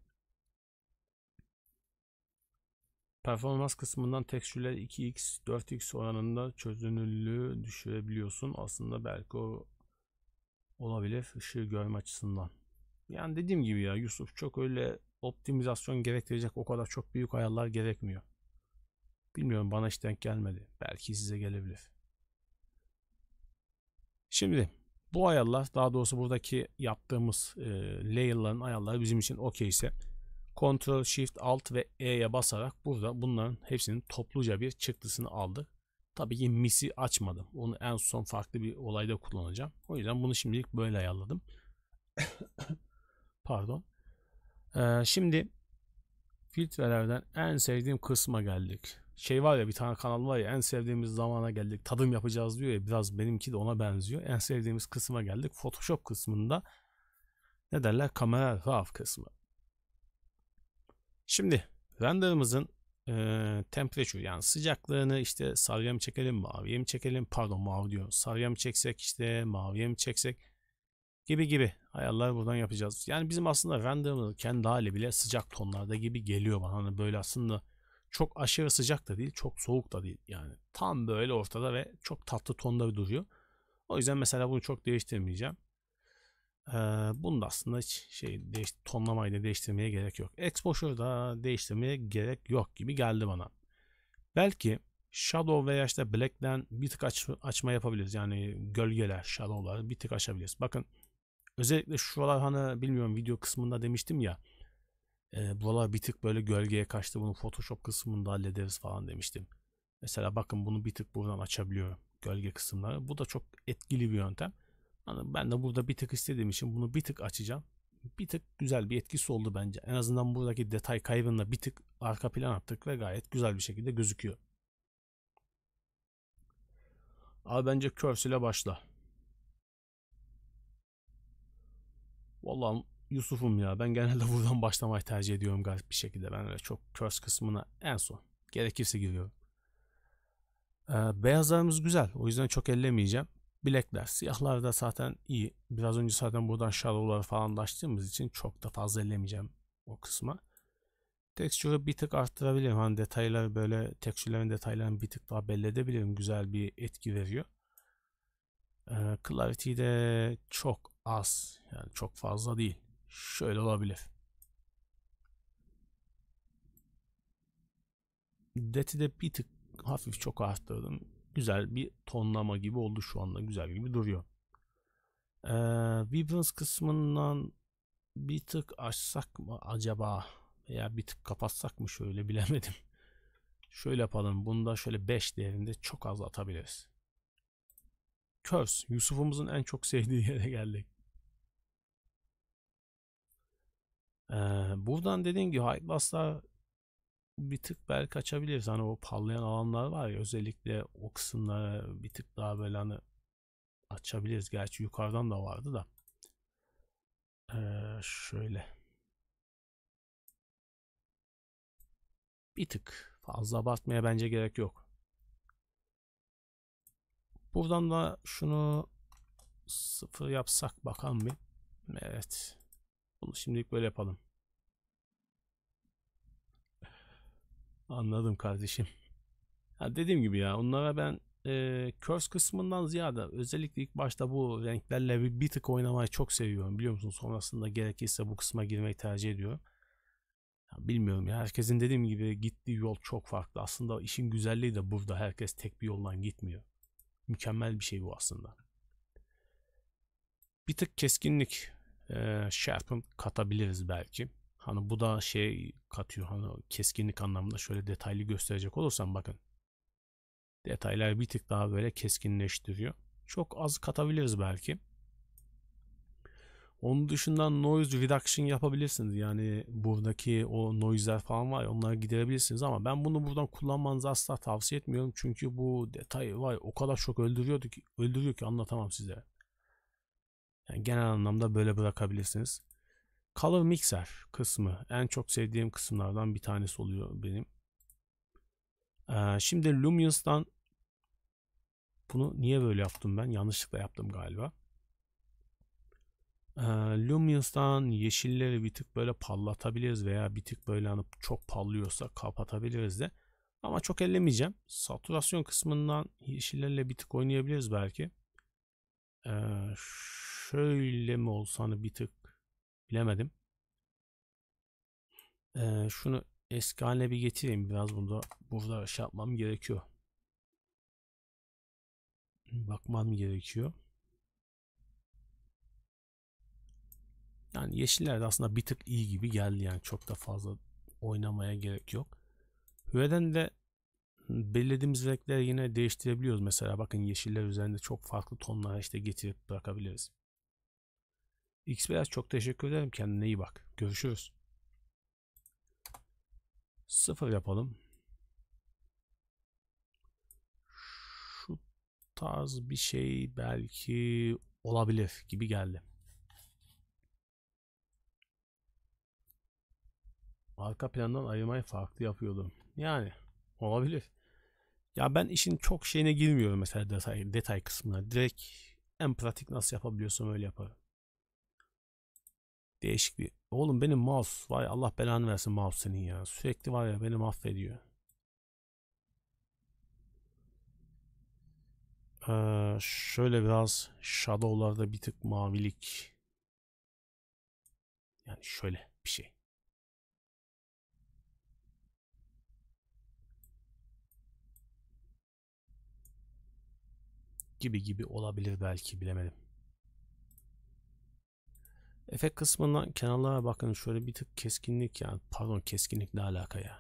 performans kısmından tekstürler 2x 4x oranında çözünürlüğü düşürebiliyorsun. Aslında belki o olabilir ışığı görme açısından. Yani dediğim gibi ya Yusuf çok öyle optimizasyon gerektirecek o kadar çok büyük ayarlar gerekmiyor. Bilmiyorum bana hiç denk gelmedi. Belki size gelebilir. Şimdi bu ayarlar daha doğrusu buradaki yaptığımız e, layer'ların ayarları bizim için okey ise Ctrl Shift Alt ve E'ye basarak burada bunların hepsinin topluca bir çıktısını aldık. Tabii ki misi açmadım. Onu en son farklı bir olayda kullanacağım. O yüzden bunu şimdilik böyle ayarladım. Pardon. Ee, şimdi filtrelerden en sevdiğim kısma geldik şey var ya bir tane kanal var ya en sevdiğimiz zamana geldik tadım yapacağız diyor ya biraz benimki de ona benziyor. En sevdiğimiz kısma geldik Photoshop kısmında ne derler kamera RAW kısmı. Şimdi renderımızın e, temperature yani sıcaklığını işte sarıya mı çekelim maviye mi çekelim pardon mavi diyor sarıya mı çeksek işte maviye mi çeksek gibi gibi ayarlar buradan yapacağız. Yani bizim aslında renderımız kendi hali bile sıcak tonlarda gibi geliyor bana. Hani böyle aslında çok aşırı sıcak da değil, çok soğuk da değil. Yani tam böyle ortada ve çok tatlı tonda bir duruyor. O yüzden mesela bunu çok değiştirmeyeceğim. Ee, bunu da aslında hiç şey değiş, tonlamayla değiştirmeye gerek yok. Exposure da değiştirmeye gerek yok gibi geldi bana. Belki Shadow veya işte Black'den bir tık aç, açma yapabiliriz. Yani gölgeler, shadow'lar bir tık açabiliriz. Bakın özellikle şuralar hani bilmiyorum video kısmında demiştim ya e, buralar bir tık böyle gölgeye kaçtı bunu Photoshop kısmında hallederiz falan demiştim. Mesela bakın bunu bir tık buradan açabiliyorum gölge kısımları. Bu da çok etkili bir yöntem. Yani ben de burada bir tık istediğim için bunu bir tık açacağım. Bir tık güzel bir etkisi oldu bence. En azından buradaki detay kaybında bir tık arka plan attık ve gayet güzel bir şekilde gözüküyor. Abi bence curse ile başla. Vallahi Yusuf'um ya. Ben genelde buradan başlamayı tercih ediyorum garip bir şekilde. Ben öyle çok curse kısmına en son. Gerekirse giriyorum. Ee, beyazlarımız güzel. O yüzden çok ellemeyeceğim. Bilekler. Siyahlar da zaten iyi. Biraz önce zaten buradan şaroları falan açtığımız için çok da fazla ellemeyeceğim o kısma. Tekstürü bir tık arttırabilirim. Hani detayları böyle tekstürlerin detaylarını bir tık daha belli edebilirim. Güzel bir etki veriyor. Ee, de çok az. Yani çok fazla değil. Şöyle olabilir. Deti de bir tık hafif çok arttırdım. Güzel bir tonlama gibi oldu şu anda. Güzel gibi duruyor. Ee, Vibrance kısmından bir tık açsak mı acaba? Veya bir tık kapatsak mı şöyle bilemedim. Şöyle yapalım. Bunda şöyle 5 değerinde çok az atabiliriz. Curse. Yusuf'umuzun en çok sevdiği yere geldik. buradan dediğim gibi high class'lar bir tık belki açabiliriz. Hani o parlayan alanlar var ya özellikle o kısımlara bir tık daha böyle hani açabiliriz. Gerçi yukarıdan da vardı da. Ee, şöyle. Bir tık fazla abartmaya bence gerek yok. Buradan da şunu sıfır yapsak bakalım bir. Evet. Bunu şimdilik böyle yapalım. Anladım kardeşim. Ya dediğim gibi ya onlara ben e, curse kısmından ziyade özellikle ilk başta bu renklerle bir, bir tık oynamayı çok seviyorum biliyor musun? Sonrasında gerekirse bu kısma girmeyi tercih ediyorum. Ya bilmiyorum ya herkesin dediğim gibi gittiği yol çok farklı. Aslında işin güzelliği de burada herkes tek bir yoldan gitmiyor. Mükemmel bir şey bu aslında. Bir tık keskinlik e, sharpen şey katabiliriz belki. Hani bu da şey katıyor hani keskinlik anlamında şöyle detaylı gösterecek olursam bakın. Detaylar bir tık daha böyle keskinleştiriyor. Çok az katabiliriz belki. Onun dışında noise reduction yapabilirsiniz. Yani buradaki o noise'ler falan var ya onları giderebilirsiniz ama ben bunu buradan kullanmanızı asla tavsiye etmiyorum. Çünkü bu detay var ya, o kadar çok öldürüyordu ki öldürüyor ki anlatamam size. Yani genel anlamda böyle bırakabilirsiniz. Color Mixer kısmı en çok sevdiğim kısımlardan bir tanesi oluyor benim. Ee, şimdi Lumiance'dan bunu niye böyle yaptım ben? Yanlışlıkla yaptım galiba. Ee, Lumiance'dan yeşilleri bir tık böyle parlatabiliriz veya bir tık böyle hani çok parlıyorsa kapatabiliriz de. Ama çok ellemeyeceğim. Saturasyon kısmından yeşillerle bir tık oynayabiliriz belki. Ee, şöyle mi olsa hani bir tık bilemedim. Ee, şunu eski haline bir getireyim. Biraz burada burada şey yapmam gerekiyor. Bakmam gerekiyor. Yani yeşiller de aslında bir tık iyi gibi geldi yani çok da fazla oynamaya gerek yok. Hüveden de belirlediğimiz renkleri yine değiştirebiliyoruz. Mesela bakın yeşiller üzerinde çok farklı tonlar işte getirip bırakabiliriz. X Beyaz çok teşekkür ederim. Kendine iyi bak. Görüşürüz. Sıfır yapalım. Şu tarz bir şey belki olabilir gibi geldi. Arka plandan ayırmayı farklı yapıyordum Yani olabilir. Ya ben işin çok şeyine girmiyorum mesela detay, detay kısmına. Direkt en pratik nasıl yapabiliyorsam öyle yaparım. Değişik bir. Oğlum benim mouse. Vay Allah belanı versin mouse senin ya. Sürekli var ya beni mahvediyor. Ee, şöyle biraz shadowlarda bir tık mavilik. Yani şöyle bir şey. Gibi gibi olabilir belki bilemedim. Efekt kısmından kenarlara bakın şöyle bir tık keskinlik yani pardon keskinlikle alakaya.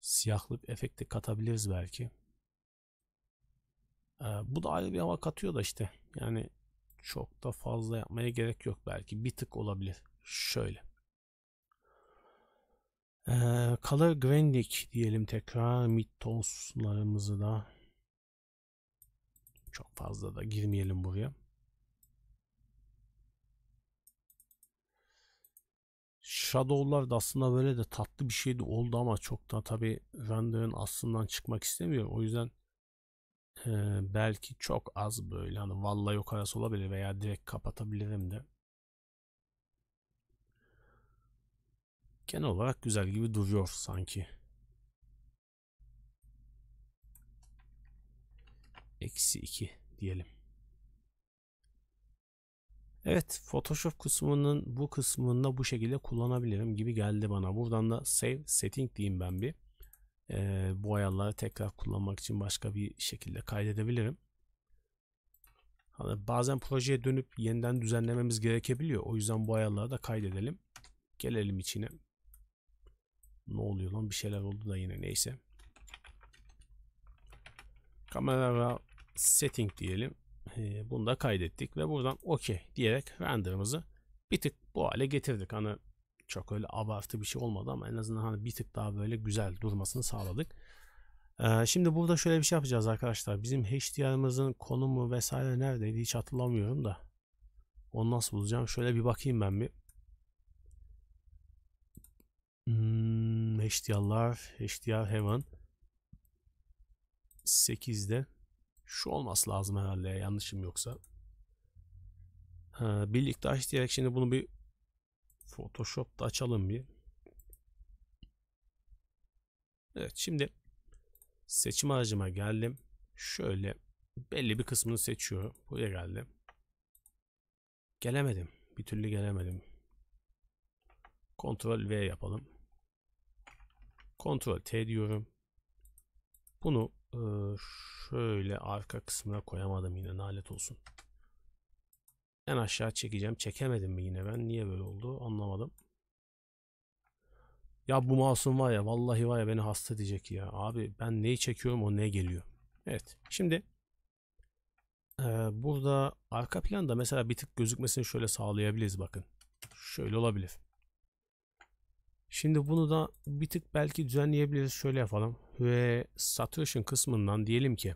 Siyahlık efekti katabiliriz belki. Ee, bu da ayrı bir hava katıyor da işte yani çok da fazla yapmaya gerek yok belki bir tık olabilir. Şöyle. Ee, color Grandic diyelim tekrar mitoslarımızı da çok fazla da girmeyelim buraya. Shadow'lar da aslında böyle de tatlı bir şeydi oldu ama çok da tabi Vender'ın aslından çıkmak istemiyorum. O yüzden e, belki çok az böyle hani valla yok arası olabilir veya direkt kapatabilirim de. Genel olarak güzel gibi duruyor sanki. Eksi 2 diyelim. Evet Photoshop kısmının bu kısmında bu şekilde kullanabilirim gibi geldi bana. Buradan da Save Setting diyeyim ben bir. Ee, bu ayarları tekrar kullanmak için başka bir şekilde kaydedebilirim. Hani bazen projeye dönüp yeniden düzenlememiz gerekebiliyor. O yüzden bu ayarları da kaydedelim. Gelelim içine. Ne oluyor lan bir şeyler oldu da yine neyse. Kamera setting diyelim e, bunu da kaydettik ve buradan OK diyerek renderımızı bir tık bu hale getirdik. Hani çok öyle abartı bir şey olmadı ama en azından hani bir tık daha böyle güzel durmasını sağladık. Ee, şimdi burada şöyle bir şey yapacağız arkadaşlar. Bizim HDR'ımızın konumu vesaire neredeydi hiç hatırlamıyorum da. Onu nasıl bulacağım? Şöyle bir bakayım ben bir. Hmm, HDR'lar, HDR Heaven 8'de şu olması lazım herhalde yanlışım yoksa. Ha, birlikte aç diyerek şimdi bunu bir Photoshop'ta açalım bir. Evet şimdi seçim aracıma geldim. Şöyle belli bir kısmını seçiyorum. Buraya geldim. Gelemedim. Bir türlü gelemedim. Ctrl V yapalım. Ctrl T diyorum. Bunu şöyle arka kısmına koyamadım yine nalet olsun. En aşağı çekeceğim. Çekemedim mi yine ben? Niye böyle oldu? Anlamadım. Ya bu masum var ya vallahi var ya beni hasta edecek ya. Abi ben neyi çekiyorum o ne geliyor. Evet şimdi e, burada arka planda mesela bir tık gözükmesini şöyle sağlayabiliriz bakın. Şöyle olabilir. Şimdi bunu da bir tık belki düzenleyebiliriz. Şöyle yapalım ve Saturation kısmından diyelim ki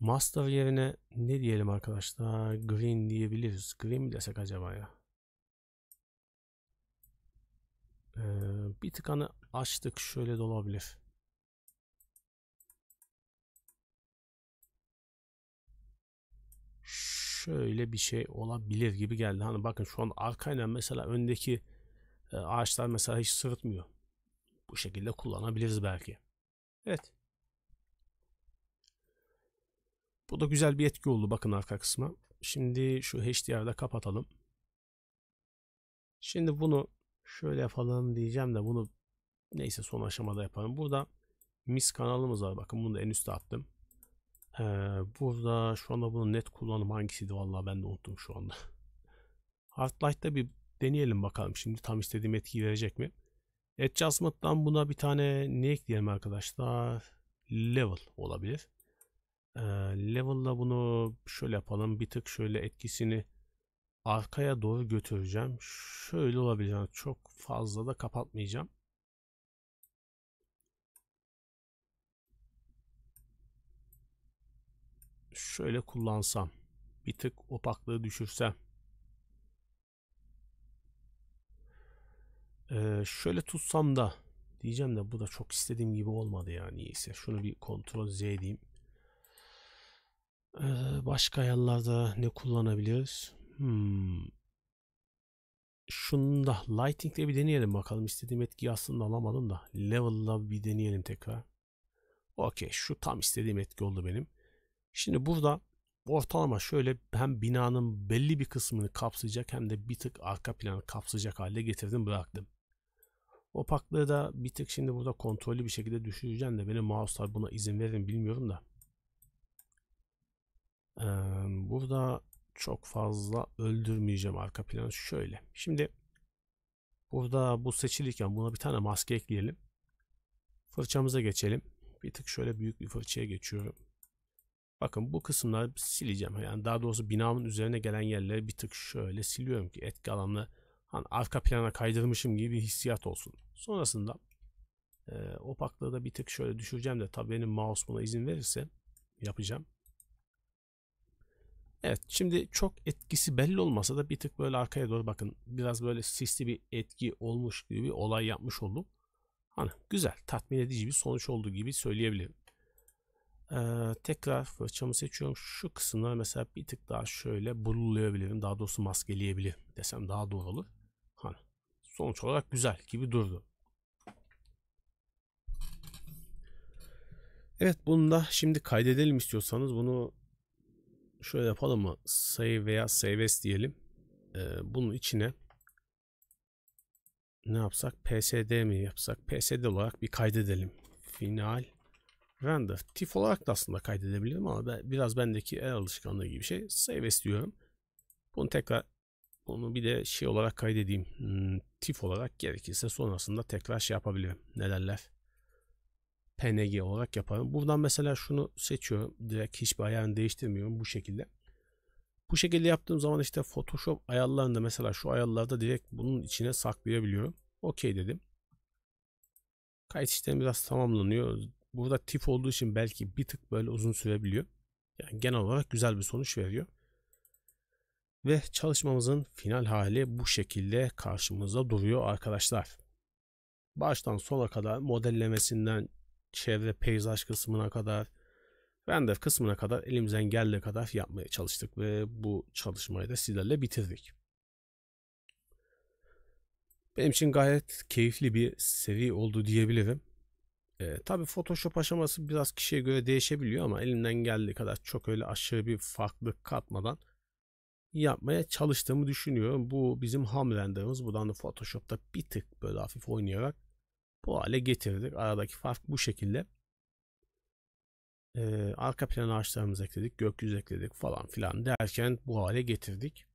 master yerine ne diyelim arkadaşlar green diyebiliriz green mi desek acaba ya ee, bir tık hani açtık şöyle de olabilir şöyle bir şey olabilir gibi geldi hani bakın şu an arkayla mesela öndeki e, ağaçlar mesela hiç sırıtmıyor bu şekilde kullanabiliriz belki. Evet. Bu da güzel bir etki oldu bakın arka kısma. Şimdi şu HDR'da kapatalım. Şimdi bunu şöyle yapalım diyeceğim de bunu neyse son aşamada yapalım. Burada mis kanalımız var. Bakın bunu da en üste attım. Ee, burada şu anda bunu net kullanım hangisiydi vallahi ben de unuttum şu anda. Hardlight'ta bir deneyelim bakalım. Şimdi tam istediğim etki verecek mi? Adjustment'dan buna bir tane ne ekleyelim arkadaşlar? Level olabilir. Ee, level'la bunu şöyle yapalım. Bir tık şöyle etkisini arkaya doğru götüreceğim. Şöyle olabilir. Yani çok fazla da kapatmayacağım. Şöyle kullansam. Bir tık opaklığı düşürsem. Ee, şöyle tutsam da diyeceğim de bu da çok istediğim gibi olmadı yani iyiyse. Şunu bir kontrol Z diyeyim. Ee, başka ayarlarda ne kullanabiliriz? Hmm. Şunu da lighting'le bir deneyelim bakalım. İstediğim etkiyi aslında alamadım da. Level'la bir deneyelim tekrar. Okey şu tam istediğim etki oldu benim. Şimdi burada ortalama şöyle hem binanın belli bir kısmını kapsayacak hem de bir tık arka planı kapsayacak hale getirdim bıraktım. Opaklığı da bir tık şimdi burada kontrollü bir şekilde düşüreceğim de benim mouse'lar buna izin verin bilmiyorum da. Ee, burada çok fazla öldürmeyeceğim arka planı şöyle. Şimdi burada bu seçilirken buna bir tane maske ekleyelim. Fırçamıza geçelim. Bir tık şöyle büyük bir fırçaya geçiyorum. Bakın bu kısımları sileceğim. Yani daha doğrusu binamın üzerine gelen yerleri bir tık şöyle siliyorum ki etki alanını hani arka plana kaydırmışım gibi bir hissiyat olsun. Sonrasında e, opaklığı da bir tık şöyle düşüreceğim de tabii benim mouse buna izin verirse yapacağım. Evet şimdi çok etkisi belli olmasa da bir tık böyle arkaya doğru bakın biraz böyle sisli bir etki olmuş gibi bir olay yapmış oldum. Hani güzel tatmin edici bir sonuç olduğu gibi söyleyebilirim. Ee, tekrar fırçamı seçiyorum. Şu kısımları mesela bir tık daha şöyle bululayabilirim. Daha doğrusu maskeleyebilirim desem daha doğru olur sonuç olarak güzel gibi durdu. Evet bunu da şimdi kaydedelim istiyorsanız bunu şöyle yapalım mı? Save veya save as diyelim. Ee, bunun içine ne yapsak? PSD mi yapsak? PSD olarak bir kaydedelim. Final render. TIFF olarak da aslında kaydedebilirim ama ben, biraz bendeki el alışkanlığı gibi şey. Save as diyorum. Bunu tekrar onu bir de şey olarak kaydedeyim. Hmm, tif olarak gerekirse sonrasında tekrar şey yapabilirim. Ne derler? PNG olarak yaparım. Buradan mesela şunu seçiyorum. Direkt hiçbir ayarını değiştirmiyorum bu şekilde. Bu şekilde yaptığım zaman işte Photoshop ayarlarında mesela şu ayarlarda direkt bunun içine saklayabiliyorum. Okey dedim. Kayıt işlemi biraz tamamlanıyor. Burada tif olduğu için belki bir tık böyle uzun sürebiliyor. Yani genel olarak güzel bir sonuç veriyor. Ve çalışmamızın final hali bu şekilde karşımızda duruyor arkadaşlar. Baştan sona kadar modellemesinden çevre peyzaj kısmına kadar render kısmına kadar elimizden geldiği kadar yapmaya çalıştık ve bu çalışmayı da sizlerle bitirdik. Benim için gayet keyifli bir seri oldu diyebilirim. E, tabii Photoshop aşaması biraz kişiye göre değişebiliyor ama elimden geldiği kadar çok öyle aşırı bir farklılık katmadan yapmaya çalıştığımı düşünüyorum. Bu bizim ham renderımız. Buradan da Photoshop'ta bir tık böyle hafif oynayarak bu hale getirdik. Aradaki fark bu şekilde. Ee, arka plan ağaçlarımızı ekledik, gökyüzü ekledik falan filan derken bu hale getirdik.